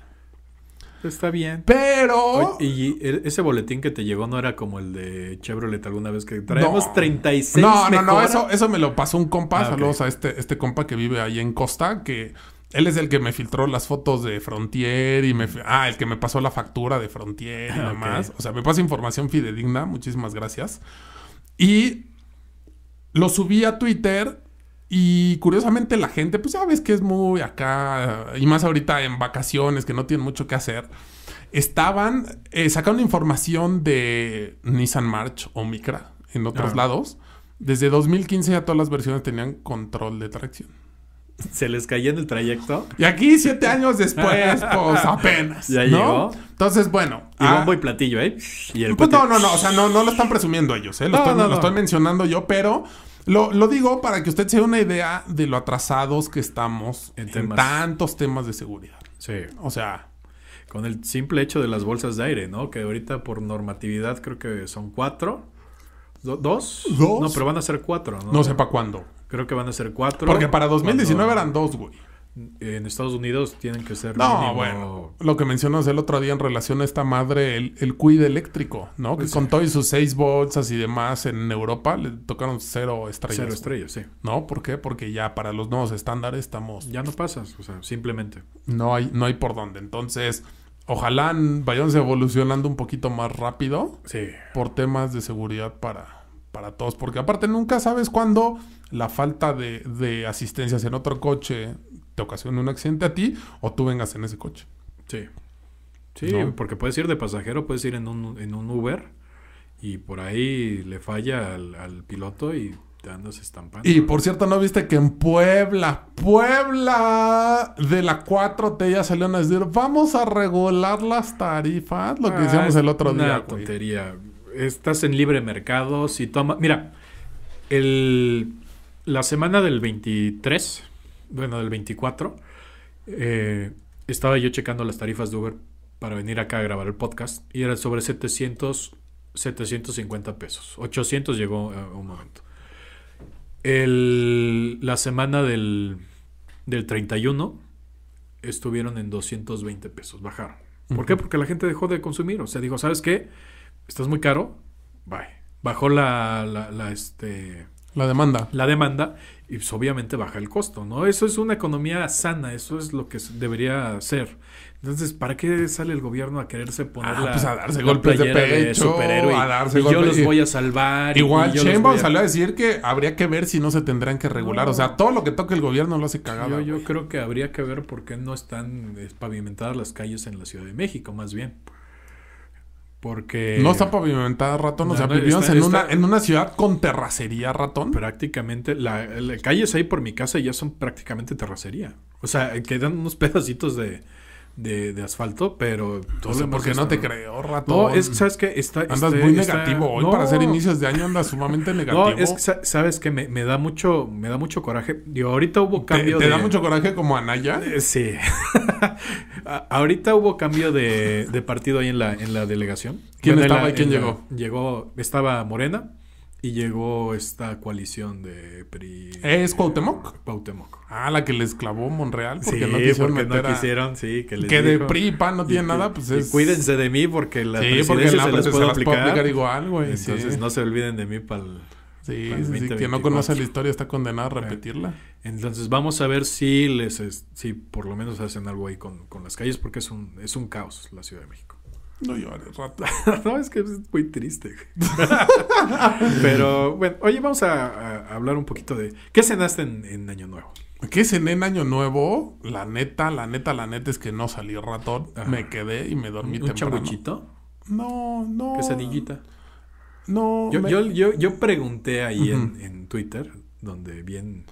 Está bien. Pero. y ese boletín que te llegó no era como el de Chevrolet alguna vez que traemos no. 36. No, no, no, eso, eso me lo pasó un compa. Ah, saludos a este, este compa que vive ahí en Costa, que él es el que me filtró las fotos de Frontier y me... Ah, el que me pasó la factura de Frontier y ah, demás. O sea, me pasa información fidedigna. Muchísimas gracias. Y lo subí a Twitter y curiosamente la gente, pues sabes que es muy acá, y más ahorita en vacaciones, que no tienen mucho que hacer, estaban eh, sacando información de Nissan March o Micra en otros ah. lados. Desde 2015 ya todas las versiones tenían control de tracción se les cayó en el trayecto. Y aquí, siete años después, pues apenas. Ya llegó. Entonces, bueno. Y bombo ah, y platillo, ¿eh? Pues, no, no, no. O sea, no, lo están presumiendo ellos, ¿eh? Lo, estoy, mencionando yo, pero lo, digo para que usted se una idea de lo atrasados que estamos en, tantos temas de seguridad. Sí. O sea. Con el simple hecho de las bolsas de aire, ¿no? Que ahorita por normatividad creo que son cuatro. ¿Dos? ¿Dos? No, pero van a ser cuatro, ¿no? No sé para cuándo. Creo que van a ser cuatro. Porque para 2019 eran dos, güey. En Estados Unidos tienen que ser. No, bueno. Lo que mencionas el otro día en relación a esta madre, el, el cuid eléctrico, ¿no? que pues con con todos sus seis bolsas y demás en Europa le tocaron cero estrellas. Cero estrellas, sí. ¿No? ¿Por qué? Porque ya para los nuevos estándares estamos. Ya no pasas, o sea, simplemente. No hay, no hay por dónde. Entonces, ojalá vayamos evolucionando un poquito más rápido. Sí. Por temas de seguridad para para todos, porque aparte nunca sabes cuándo la falta de, asistencias en otro coche te ocasiona un accidente a ti o tú vengas en ese coche. Sí. Sí, porque puedes ir de pasajero, puedes ir en un, Uber y por ahí le falla al, piloto y te andas estampando. Y por cierto, ¿no viste que en Puebla, Puebla de la 4T ya salió a decir, vamos a regular las tarifas? Lo que ah, el otro día. Una tontería estás en libre mercado, si toma... Mira, la semana del 23, bueno, del 24, eh, estaba yo checando las tarifas de Uber para venir acá a grabar el podcast y era sobre 700, 750 pesos. 800 llegó a un momento. la semana del, 31 estuvieron en 220 pesos, bajaron. ¿Por qué? Porque la gente dejó de consumir. O sea, dijo, ¿sabes qué? estás muy caro, bye. Bajó la, la, este, la demanda. La demanda y pues, obviamente baja el costo, ¿no? Eso es una economía sana, eso es lo que debería ser. Entonces, ¿para qué sale el gobierno a quererse poner ah, pues, a darse golpes de pecho, a darse y yo los voy a salvar? Igual Sheinbaum salió a decir que habría que ver si no se tendrán que regular, o sea, todo lo que toque el gobierno lo hace cagado. Yo, yo creo que habría que ver por qué no están pavimentadas las calles en la Ciudad de México, más bien. Porque... No está pavimentada, ratón. o sea, vivimos en, Una, en una ciudad con terracería, ratón. Prácticamente, la, calles ahí por mi casa ya son prácticamente terracería. O sea, quedan unos *laughs* pedacitos de, de, asfalto, pero... No por qué no te creo rato. No, es que, ¿sabes andas muy negativo hoy. Para hacer inicios de año andas sumamente *laughs* negativo. No, es que, ¿sabes que me, da mucho, me da mucho coraje. Digo, ahorita hubo cambio ¿Te, te da mucho coraje como Anaya? Naya eh, sí. *laughs* ahorita hubo cambio de, partido ahí en la, en la delegación. ¿Quién estaba y quién llegó? llegó... Estaba Morena. Y llegó esta coalición de PRI. ¿Es eh, Cuauhtémoc? Cuauhtémoc. Ah, la que les clavó Monreal. Porque sí, no quisieron porque no quisieron, sí. Que, les que de PRI y PAN no tienen nada, pues es... Y cuídense de mí porque la sí, porque la se, las puede se aplicar. aplicar igual, güey. Entonces no se olviden de mí para el... Sí, sí, quien no conoce la historia está condenado a eh, repetirla. Entonces vamos a ver si les si por lo menos hacen algo ahí con, con las calles porque es un, es un caos la Ciudad de México. No llores, Rato. *laughs* no, es que es muy triste. *laughs* Pero bueno, oye, vamos a, hablar un poquito de. ¿Qué cenaste en, en Año Nuevo? ¿Qué cené en Año Nuevo? La neta, la neta, la neta es que no salí ratón. Me quedé y me dormí ¿Un temprano. no No, no. ¿Quesadillita? No. Yo, yo, yo, pregunté ahí en, en Twitter, donde bien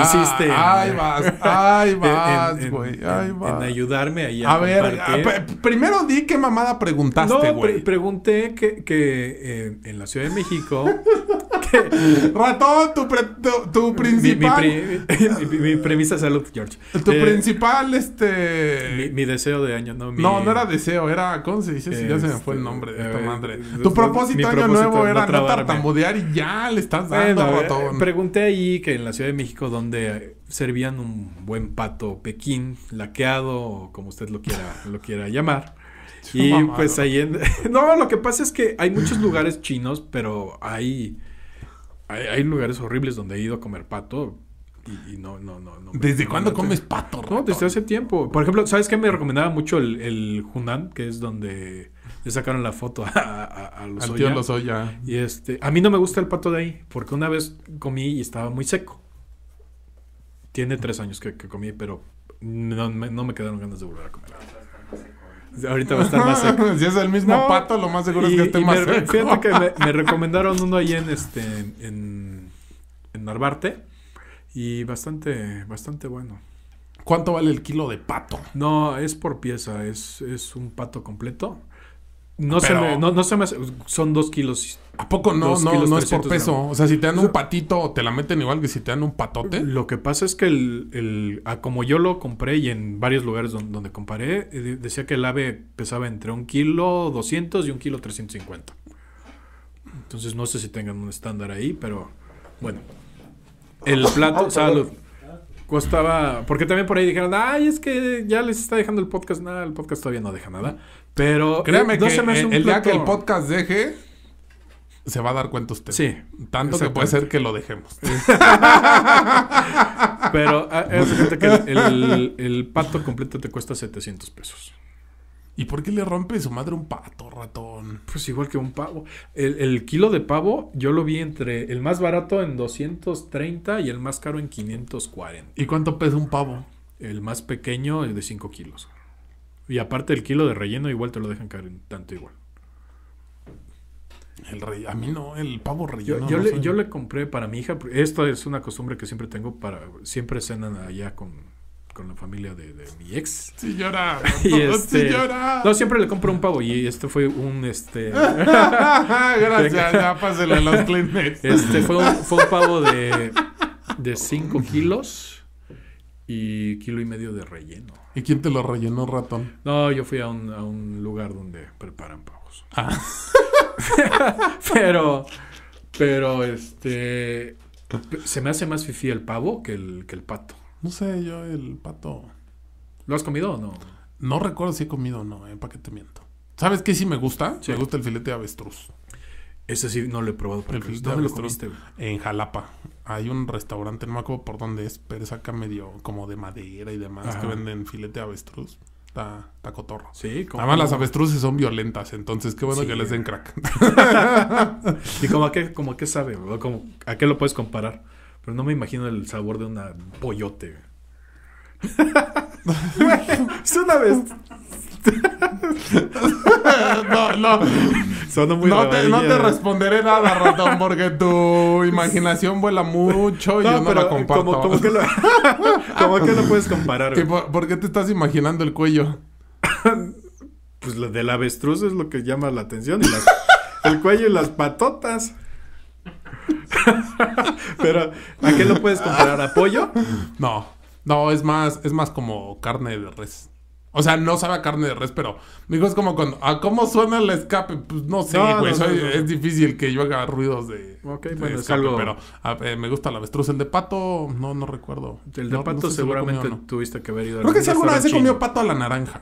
hiciste. Ah, vas, ay, vas, *laughs* en, vas. En ayudarme ahí a. A ver, primero di qué mamada preguntaste, güey. pregunté que, que eh, en la Ciudad de México *laughs* *laughs* Ratón, tu, principal. Mi, premisa salud, George. Tu eh, principal, este. Mi, deseo de año, ¿no? No, no era deseo, era. ¿Cómo se dice? ya se me fue el este, nombre de esta madre. Tu propósito, año nuevo era no, tartamudear y ya le estás dando eh, ratón. pregunté ahí que en la Ciudad de México, donde servían un buen pato Pekín, laqueado, como usted lo quiera, *laughs* lo quiera llamar. Y pues ahí en... *laughs* No, lo que pasa es que hay muchos lugares chinos, pero hay hay, lugares horribles donde he ido a comer pato y, no, no, no, ¿Desde cuándo comes pato? No, desde hace tiempo. Por ejemplo, ¿sabes qué me recomendaba mucho el, Hunan? Que es donde le sacaron la foto a, los Al tío Y este, a mí no me gusta el pato de ahí porque una vez comí y estaba muy seco. Tiene tres años que, comí, pero no me, no me quedaron ganas de volver a comer. *laughs* Ahorita va a estar más *laughs* seco. si es el mismo pato, lo más seguro es que esté más cerca Fíjate que me, *laughs* recomendaron uno ahí en este en, en Narvarte y bastante bastante bueno. ¿Cuánto vale el kilo de pato? No, es por pieza, es, es un pato completo. No, se me, no, no, se me son dos kilos. ¿A poco no? No, no es por peso. O sea, si te dan un patito, te la meten igual que si te dan un patote. Lo que pasa es que el, el como yo lo compré y en varios lugares donde, comparé, eh, decía que el ave pesaba entre un kilo 200 y un kilo 350. Entonces no sé si tengan un estándar ahí, pero bueno. El plato, ah, salud. Costaba, porque también por ahí dijeron, ay, es que ya les está dejando el podcast, nada, el podcast todavía no deja nada. Pero créeme eh, que el, día que el podcast deje, se va a dar cuenta usted. Sí. Tanto que puede ser que lo dejemos. *laughs* Pero ah, el, el, pato completo te cuesta 700 pesos. ¿Y por qué le rompe su madre un pato, ratón? Pues igual que un pavo. El, kilo de pavo yo lo vi entre el más barato en 230 y el más caro en 540. ¿Y cuánto pesa un pavo? El más pequeño es de 5 kilos. Y aparte el kilo de relleno igual te lo dejan caer en tanto igual. El a mí no, el pavo relleno. Yo, le, compré para mi hija, Esto es una costumbre que siempre tengo para, siempre cenan allá con, la familia de, mi ex. Sí *laughs* este, llora. No, siempre le compro un pavo y este fue un, este... *laughs* Gracias, ya a los *laughs* clientes. Este fue un, pavo de, de 5 kilos y kilo y medio de relleno. ¿Y quién te lo rellenó, ratón? No, yo fui a un, lugar donde preparan pavos. Ah. *laughs* pero, pero este. Se me hace más fifí el pavo que el, que el pato. No sé, yo el pato. ¿Lo has comido o no? No recuerdo si he comido o no, ¿eh? ¿para miento? ¿Sabes qué sí me gusta? Sí. Me gusta el filete avestruz. Ese sí no lo he probado. el En Jalapa. Hay un restaurante, no me acuerdo por dónde es, pero es acá medio como de madera y demás, que venden filete de avestruz. Está, está cotorro. Sí, como... las avestruces son violentas, entonces qué bueno que les den crack. *laughs* ¿Y como a qué, como sabe? Como, ¿A qué lo puedes comparar? Pero no me imagino el sabor de una pollote. *laughs* es una vez. *laughs* no, no. no te, ¿eh? responderé nada, ratón, porque tu imaginación vuela mucho y yo no la comparto. ¿Cómo *laughs* que lo, puedes comparar. por, qué te estás imaginando el cuello? pues lo del avestruz es lo que llama la atención. *laughs* el cuello y las patotas. pero, ¿a qué lo puedes comparar? ¿A pollo? No. No, es más, es más como carne de res. O sea, no sabe a carne de res, pero me es como cuando, ¿a ah, cómo suena el escape? Pues no sé, güey, es difícil que yo haga ruidos de, escape, algo... pero ah, eh, me gusta la avestruz. El de pato, no, no recuerdo. El de pato seguramente tuviste que haber ido al Creo que si alguna vez he comido pato a la naranja.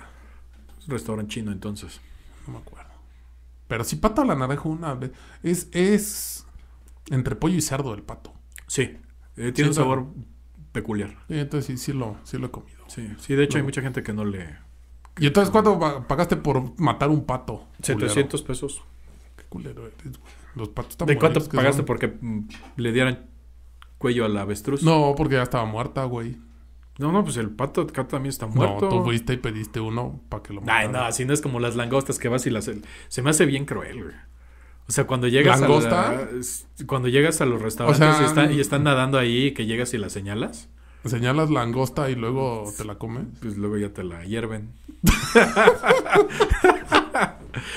Restaurante chino, entonces. No me acuerdo. Pero si pato a la naranja una vez. Es, es entre pollo y cerdo el pato. Sí, eh, tiene un sabor peculiar. Sí, entonces sí, sí, lo, sí lo he comido. Sí, sí de hecho hay mucha gente que no le... ¿Y entonces cuánto pagaste por matar un pato? 700 pesos. Qué culero Los patos ¿De cuánto pagaste porque mm, le dieran cuello a la avestruz? No, porque ya estaba muerta, güey. No, no, pues el pato acá también está muerto. No, tú fuiste y pediste uno para que lo matara. no, así no es como las langostas que vas y las... Se me hace bien cruel, güey. O sea, cuando llegas a cuando llegas a los restaurantes y, mm. están nadando ahí que llegas y la señalas. ¿Señalas langosta y luego te la comen. Pues luego ya te la hierven. *laughs*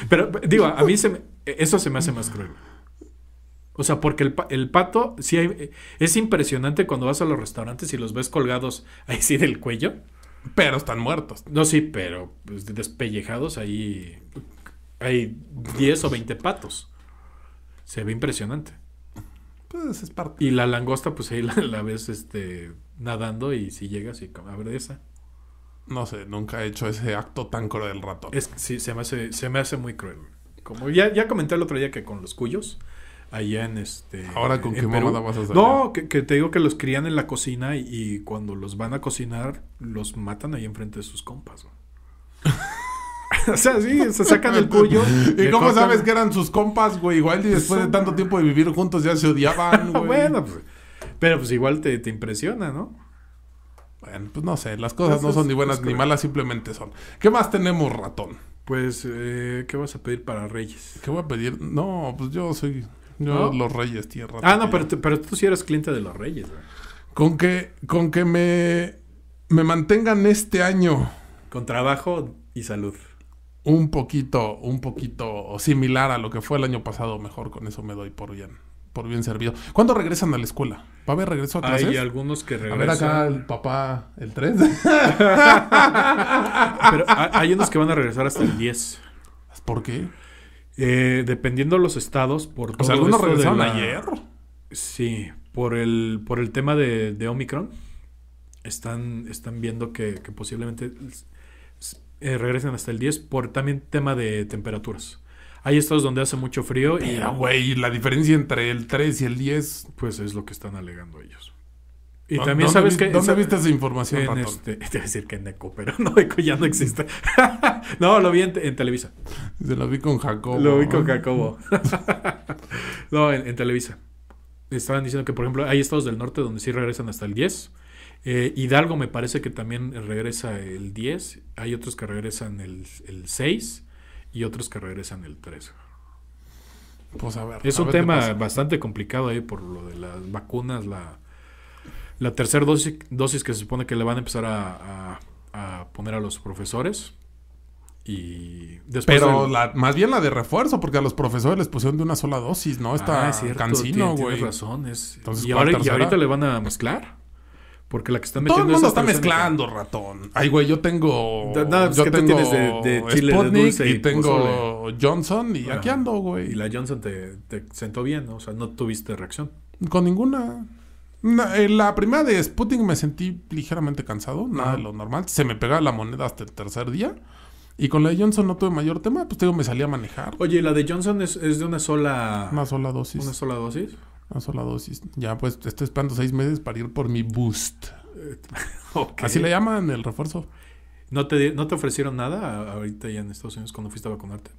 Pero digo, a mí eso se me hace más cruel. O sea, porque el, pato, sí es impresionante cuando vas a los restaurantes y los ves colgados ahí sí del cuello. Pero están muertos. No, sí, pero pues, despellejados ahí hay 10 o 20 patos se ve impresionante. Pues es parte. Y la langosta, pues ahí *laughs* la, ves este, nadando y si llegas y a ver esa. No sé, nunca he hecho ese acto tan cruel ratón. Es, sí, se me, hace, se me hace muy cruel. Como ya, ya comenté el otro día que con los cuyos, allá en este. Ahora con qué mamada vas a hacer. No, que, te digo que los crían en la cocina y, cuando los van a cocinar, los matan ahí enfrente de sus compas. *laughs* *laughs* o sea, sí, se sacan el cuyo. *laughs* ¿Y cómo sabes que eran sus compas, güey? Igual y después de tanto tiempo de vivir juntos ya se odiaban, *laughs* güey. bueno, pues, pero pues igual te, impresiona, ¿no? Bueno, pues no sé, las cosas no son ni buenas ni malas, simplemente son. ¿Qué más tenemos, ratón? Pues, eh, ¿qué vas a pedir para Reyes? ¿Qué voy a pedir? No, pues yo soy. los Reyes, tierra. Ah, no, pero, tú sí eres cliente de los Reyes, güey. Con que, con que me, me mantengan este año. Con trabajo y salud un poquito, un poquito similar a lo que fue el año pasado, mejor con eso me doy por bien, por bien servido. ¿Cuándo regresan a la escuela? ¿Va regresó regreso a clases? Hay algunos que regresan. A ver acá el papá, el 3. *laughs* Pero hay unos que van a regresar hasta el 10. ¿Por qué? Eh, dependiendo de los estados, por o algunos regresaron ayer. Sí, por el, por el tema de, Omicron. Están, están viendo que posiblemente eh, regresan hasta el 10 por también tema de temperaturas. Hay estados donde hace mucho frío y... güey, la diferencia entre el 3 y el 10... Pues es lo que están alegando ellos. Y también sabes que... ¿Dónde viste esa información, este, *laughs* te voy a decir que en Eco, pero no, Eco ya no existe. *laughs* no, lo vi en, Televisa. Se lo vi con Jacobo. Lo vi con Jacobo. *laughs* no, en Televisa. Estaban diciendo que, por ejemplo, hay estados del norte donde sí regresan hasta el 10 eh, Hidalgo me parece que también regresa el 10. Hay otros que regresan el, 6 y otros que regresan el 3. Pues, a ver. Es un tema bastante complicado ahí por lo de las vacunas, la, tercera dosis, dosis, que se supone que le van a empezar a, poner a los profesores. Y después Pero más bien la de refuerzo, porque a los profesores les pusieron de una sola dosis, ¿no? Está ah, cansino, güey. razón. ¿Y ahorita le van a mezclar? Porque la que están metiendo. Todo el mundo está mezclando, ratón. Ay, güey, yo tengo. yo tengo de, Chile y, tengo Johnson y aquí ando, güey. Y la Johnson te, sentó bien, ¿no? O sea, no tuviste reacción. Con ninguna. Eh, la primera de Sputnik me sentí ligeramente cansado, nada de lo normal. Se me pegaba la moneda hasta el tercer día. Y con la de Johnson no tuve mayor tema, pues digo, me salí a manejar. Oye, la de Johnson es, es de una sola. Una sola dosis. Una sola dosis. Una sola dosis. Ya, pues estoy esperando seis meses para ir por mi boost. *laughs* Así le llaman el refuerzo. ¿No te, ¿No te ofrecieron nada ahorita ya en Estados Unidos cuando fuiste a vacunarte?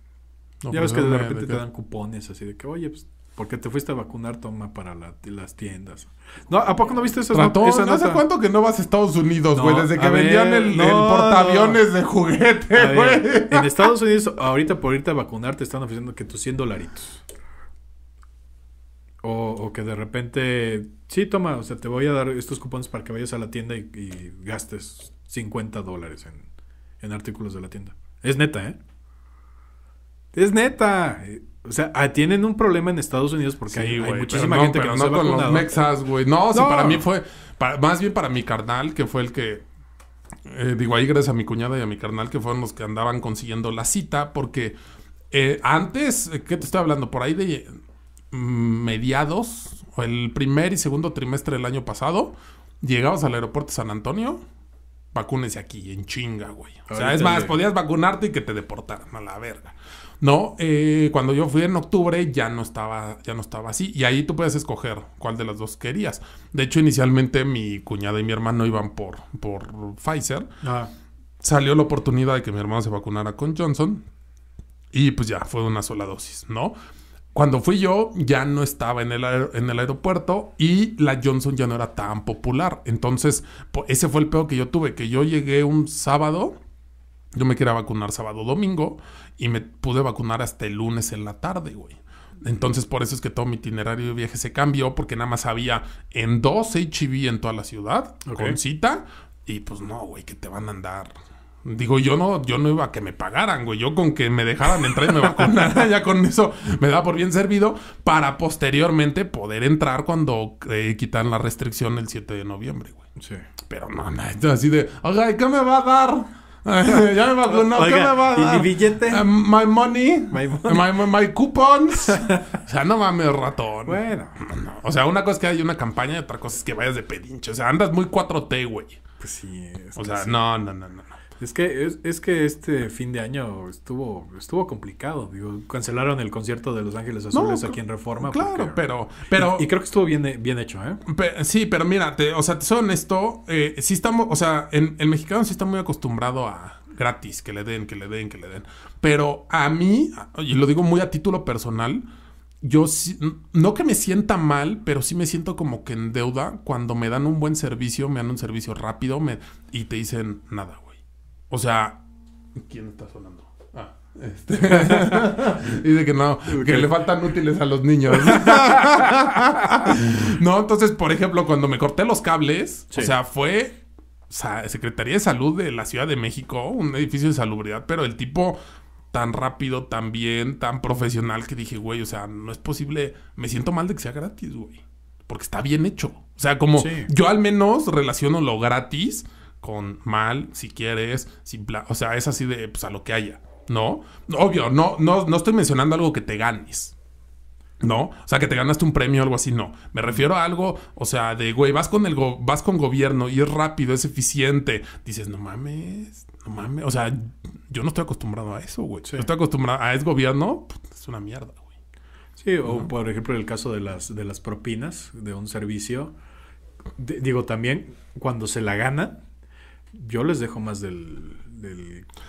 ya pues, ves que de repente te dan cupones así de que, oye, pues, porque te fuiste a vacunar, toma para las tiendas. No, ¿a poco no viste eso? No, esa no hace cuánto que no vas a Estados Unidos, güey. desde que vendían el, portaaviones de juguete, güey. En Estados Unidos, ahorita por irte a vacunar, te están ofreciendo que tus 100 dolaritos. O, que de repente, sí, toma, o sea, te voy a dar estos cupones para que vayas a la tienda y, gastes 50 dólares en, artículos de la tienda. Es neta, ¿eh? Es neta. O sea, ah, tienen un problema en Estados Unidos porque hay, muchísima gente que no, no con los mexas, No, para mí fue, más bien para mi carnal, que fue el que eh, digo, ahí gracias a mi cuñada y a mi carnal que fueron los que andaban consiguiendo la cita, porque eh, antes, ¿qué te estoy hablando? Por ahí de mediados, o el primer y segundo trimestre del año pasado, llegabas al aeropuerto de San Antonio, Vacúnese aquí, en chinga, güey. O sea, es más, podías vacunarte y que te deportaran a la verga. No, eh, cuando yo fui en octubre ya no estaba, ya no estaba así. Y ahí tú puedes escoger cuál de las dos querías. De hecho, inicialmente mi cuñada y mi hermano iban por, por Pfizer. Ah. Salió la oportunidad de que mi hermano se vacunara con Johnson. Y pues ya, fue una sola dosis, ¿no? Cuando fui yo, ya no estaba en el, en el, aeropuerto y la Johnson ya no era tan popular. Entonces, ese fue el peor que yo tuve, que yo llegué un sábado, yo me quería vacunar sábado domingo y me pude vacunar hasta el lunes en la tarde, güey. Entonces, por eso es que todo mi itinerario de viaje se cambió, porque nada más había en dos HIV en toda la ciudad, con cita, y pues no, güey, que te van a andar Digo, yo no, yo no iba a que me pagaran, güey. Yo con que me dejaran entrar y me *laughs* vacunara, ya con eso me da por bien servido para posteriormente poder entrar cuando eh, quitan la restricción el 7 de noviembre, güey. Sí. Pero no, no, así de, oye, qué me va a dar? *laughs* ya me vacunó, ¿qué me va a dar? ¿Y mi billete? Eh, my money. My, money. My, coupons. *laughs* o sea, no mames, ratón. Bueno. O sea, una cosa es que hay una campaña y otra cosa es que vayas de pedinche. O sea, andas muy 4T, güey. Pues sí. o sea, no, no, no, no. Es que, es, que este fin de año estuvo, estuvo complicado. Digo, cancelaron el concierto de Los Ángeles Azules aquí en Reforma. Claro, pero. pero y, creo que estuvo bien, bien hecho, ¿eh? sí, pero mira, te, o sea, te soy honesto. Eh, sí estamos, o sea, en, el mexicano sí está muy acostumbrado a gratis, que le den, que le den, que le den. Pero a mí, y lo digo muy a título personal, yo no que me sienta mal, pero sí me siento como que en deuda cuando me dan un buen servicio, me dan un servicio rápido me, y te dicen nada, o sea, ¿quién está sonando? Ah, este. *laughs* Dice que no, que le faltan útiles a los niños. *laughs* no, entonces, por ejemplo, cuando me corté los cables, o sea, fue Secretaría de Salud de la Ciudad de México, un edificio de salubridad, pero el tipo tan rápido, tan bien, tan profesional que dije, güey, o sea, no es posible, me siento mal de que sea gratis, güey, porque está bien hecho. O sea, como yo al menos relaciono lo gratis con mal, si quieres, o sea, es así de, pues a lo que haya, ¿no? Obvio, no, no, no estoy mencionando algo que te ganes, ¿no? O sea, que te ganaste un premio o algo así, no. Me refiero a algo, o sea, de, güey, vas con el vas con gobierno y es rápido, es eficiente. Dices, no mames, no mames. O sea, yo no estoy acostumbrado a eso, güey. No estoy acostumbrado a ah, es gobierno, pues, es una mierda, güey. Sí, o por ejemplo, el caso de las, de las propinas de un servicio. digo, también cuando se la gana, yo les dejo más del,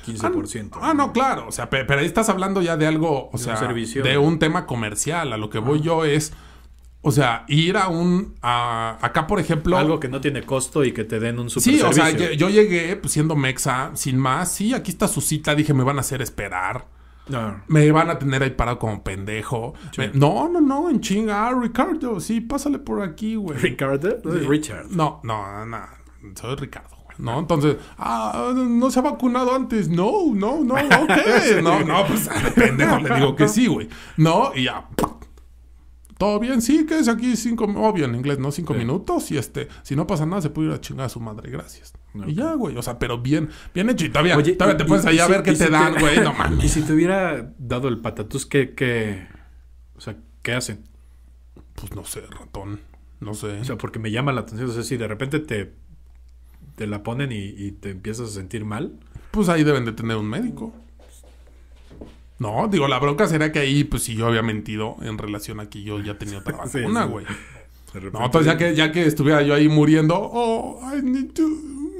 15%. Ah, ah, ¿no? claro. O sea, pero, ahí estás hablando ya de algo, o sea, de un tema comercial. A lo que voy yo es, o sea, ir a un. A, acá, por ejemplo. Algo que no tiene costo y que te den un super Sí, o sea, yo, llegué pues, siendo mexa, sin más. Sí, aquí está su cita. Dije, me van a hacer esperar. Me van a tener ahí parado como pendejo. no, no, no, en chinga. Ah, Ricardo, sí, pásale por aquí, güey. ¿Ricardo? Richard. No, no, no, no. Soy Ricardo. ¿no? Entonces, ah, no se ha vacunado antes. No, no, no, ok. *laughs* no, no, pues depende, *laughs* no le digo que sí, güey. No, y ya. Todo bien, sí, que es aquí cinco, obvio en inglés, ¿no? Cinco minutos y este, si no pasa nada, se puede ir a chingar a su madre, gracias. Y ya, güey, o sea, pero bien, bien hecho y todavía, te puedes ahí a ver qué te dan, güey, no *laughs* mames. Y si te hubiera dado el patatús, ¿qué, qué, o sea, qué hacen? Pues no sé, ratón, no sé. O sea, porque me llama la atención, o sea, si de repente te te la ponen y, y, te empiezas a sentir mal. Pues ahí deben de tener un médico. No, digo, la bronca sería que ahí, pues si yo había mentido en relación a que yo ya tenía otra *laughs* vacuna, güey. No, entonces ya que, ya que estuviera yo ahí muriendo, oh, I need to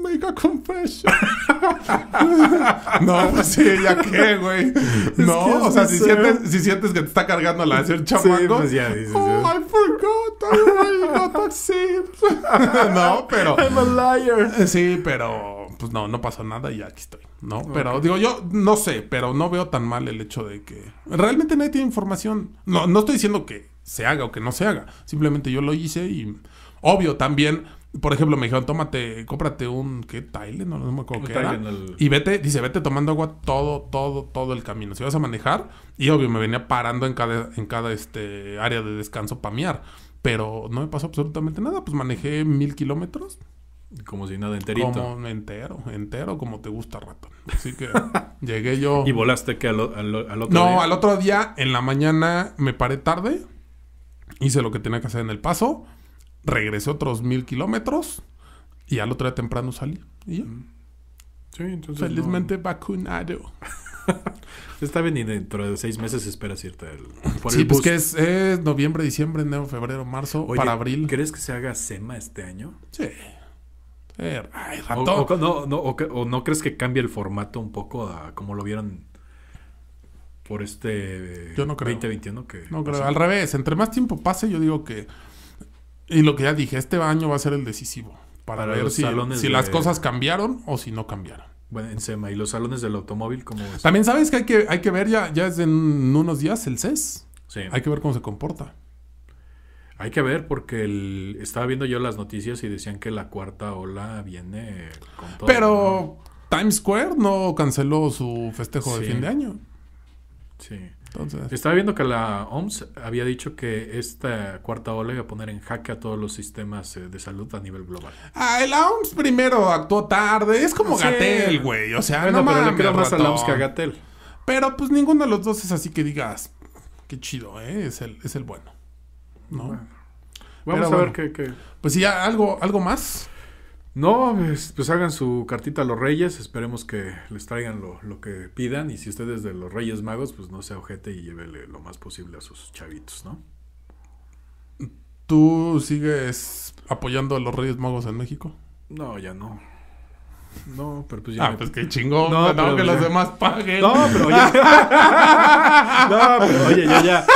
make a confession. *laughs* no, pues sí, ya qué, güey. No, o sea, si sientes, si sientes que te está cargando la el chamaco, pues ya oh, I forgot no pero. *laughs* Eh, sí, pero pues no, no pasó nada y aquí estoy. No, pero digo, yo no sé, pero no veo tan mal el hecho de que realmente nadie tiene información. No, no estoy diciendo que se haga o que no se haga. Simplemente yo lo hice y obvio también. Por ejemplo, me dijeron, tómate, cómprate un, ¿qué? Tylenol, no me acuerdo qué Y vete, dice, vete tomando agua todo, todo, todo el camino. Si vas a manejar, y obvio, me venía parando en cada, en cada este, área de descanso para mear. Pero no me pasó absolutamente nada. Pues manejé mil kilómetros. Como si nada enterito. Como entero, entero, como te gusta, ratón. Así que *laughs* llegué yo. ¿Y volaste que al, otro día? No, al otro día, en la mañana, me paré tarde. Hice lo que tenía que hacer en el paso. Regresé otros mil kilómetros. Y al otro día temprano salí. Mm. Sí, entonces. Felizmente vacunado. *laughs* *laughs* Está bien y dentro de seis meses esperas espera cierta... El, sí, pues que es noviembre, diciembre, enero, febrero, marzo, para abril. ¿Crees que se haga SEMA este año? Sí. Eh, ay, o, no, crees que cambie el formato un poco a como lo vieron por este yo no 2021? no creo. Al revés, entre más tiempo pase, yo digo que... Y lo que ya dije, este año va a ser el decisivo para, ver si, si las cosas cambiaron o si no cambiaron en SEMA y los salones del automóvil como... También sabes que hay que, hay que ver, ya, ya es en unos días el CES. Hay que ver cómo se comporta. Hay que ver porque estaba viendo yo las noticias y decían que la cuarta ola viene con Pero Times Square no canceló su festejo de fin de año. Sí. Entonces. Estaba viendo que la OMS había dicho que esta cuarta ola iba a poner en jaque a todos los sistemas eh, de salud a nivel global. Ah, la OMS primero actuó tarde. Es como Gatel, güey. O sea, no pero le más a la OMS que a Gatel. Pero pues ninguno de los dos es así que digas, qué chido, ¿eh? Es el, es el bueno. ¿No? Vamos a ver qué, qué. Pues sí, algo, algo más. No, pues, pues, hagan su cartita a los reyes, esperemos que les traigan lo, que pidan y si ustedes de los reyes magos, pues no se ojete y llévele lo más posible a sus chavitos, ¿no? ¿Tú sigues apoyando a los reyes magos en México? No, ya no. No, pero pues ya. Ah, pues qué chingón. No, que los demás paguen. No, pero oye *laughs* *laughs* no, pero oye, ya, ya,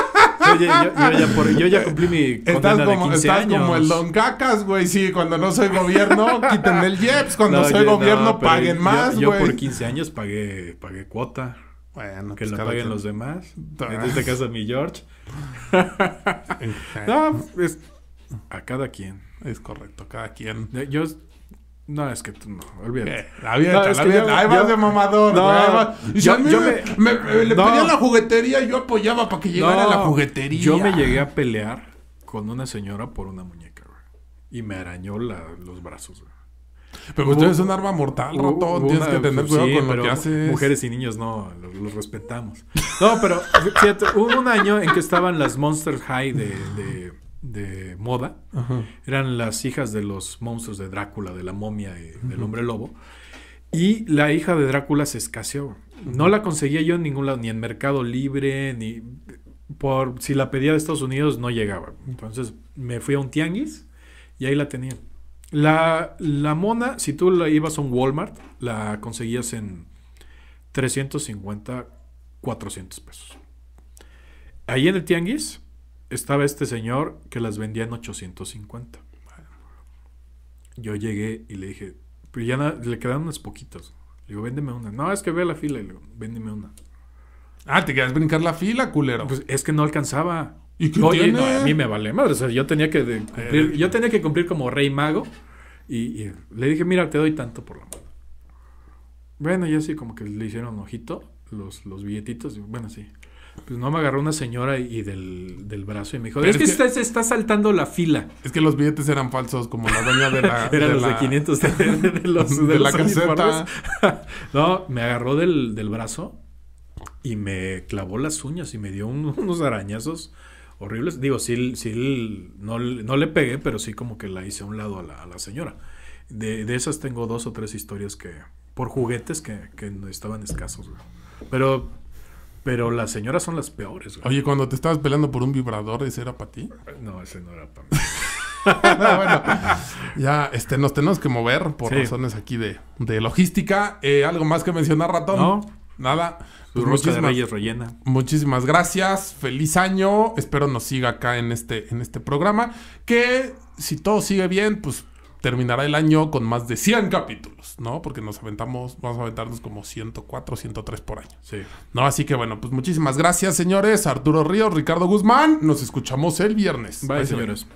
yo, yo, ya cumplí mi estás como, estás como el Don Cacas, güey. Sí, cuando no soy gobierno, *laughs* quiten el Jeps. Cuando soy gobierno, paguen más, güey. Yo, por 15 años pagué, pagué cuota. Bueno, que lo pues la paguen los demás. Ah. En este caso, mi George. *laughs* *laughs* A cada quien. Es correcto, cada quien. Yo no, es que tú no, olvídate. La eh, la *laughs* Ahí vas de mamador, Yo, me, le no. la juguetería y yo apoyaba para que llegara la juguetería. Yo me llegué a pelear con una señora por una muñeca, güey. Y me arañó los brazos, Pero usted es un arma mortal, uh, Tienes que tener cuidado con lo que haces. Mujeres y niños no, los respetamos. No, pero fíjate, hubo un año en que estaban las Monster High de de moda. Eran las hijas de los monstruos de Drácula, de la momia y del hombre lobo. Y la hija de Drácula se escaseó. No la conseguía yo en ningún lado, ni en Mercado Libre, ni por si la pedía de Estados Unidos no llegaba. Entonces me fui a un tianguis y ahí la tenía. La, la mona, si tú la ibas a un Walmart, la conseguías en 350, 400 pesos. Ahí en el tianguis, estaba este señor que las vendía en 850. Yo llegué y le dije, pero ya le quedaron unas poquitas. Le digo, véndeme una. No, es que ve la fila. Y Le digo, véndeme una. Ah, te quedas brincar la fila, culero. Pues es que no alcanzaba. ¿Y Oye, a mí me vale madre. O sea, yo tenía que eh. cumplir, yo tenía que cumplir como rey mago. Y, le dije, mira, te doy tanto por la mano. Bueno, y así como que le hicieron ojito los, los billetitos. bueno, sí. Pues no, me agarró una señora y, del, brazo y me dijo, es, que, se está, saltando la fila. Es que los billetes eran falsos, como la doña de la... *laughs* Eran de de 500 de, la *laughs* caseta. *laughs* no, me agarró del, brazo y me clavó las uñas y me dio unos arañazos horribles. Digo, sí, no, le pegué, pero sí como que la hice a un lado a la, señora. De, esas tengo dos o tres historias que, por juguetes que, que estaban escasos. Pero pero las señoras son las peores, Oye, cuando te estabas peleando por un vibrador, ¿ese era para ti? No, ese no era para mí. *laughs* bueno, ya este, nos tenemos que mover por razones aquí de, logística. Eh, ¿Algo más que mencionar, ratón? No. Nada. Pues muchísimas, rellena. Muchísimas gracias. Feliz año. Espero nos siga acá en este, en este programa. Que si todo sigue bien, pues terminará el año con más de 100 capítulos, ¿no? Porque nos aventamos, vamos a aventarnos como 104, 103 por año. Sí. ¿No? Así que bueno, pues muchísimas gracias, señores. Arturo Ríos, Ricardo Guzmán. Nos escuchamos el viernes. Bye, señores.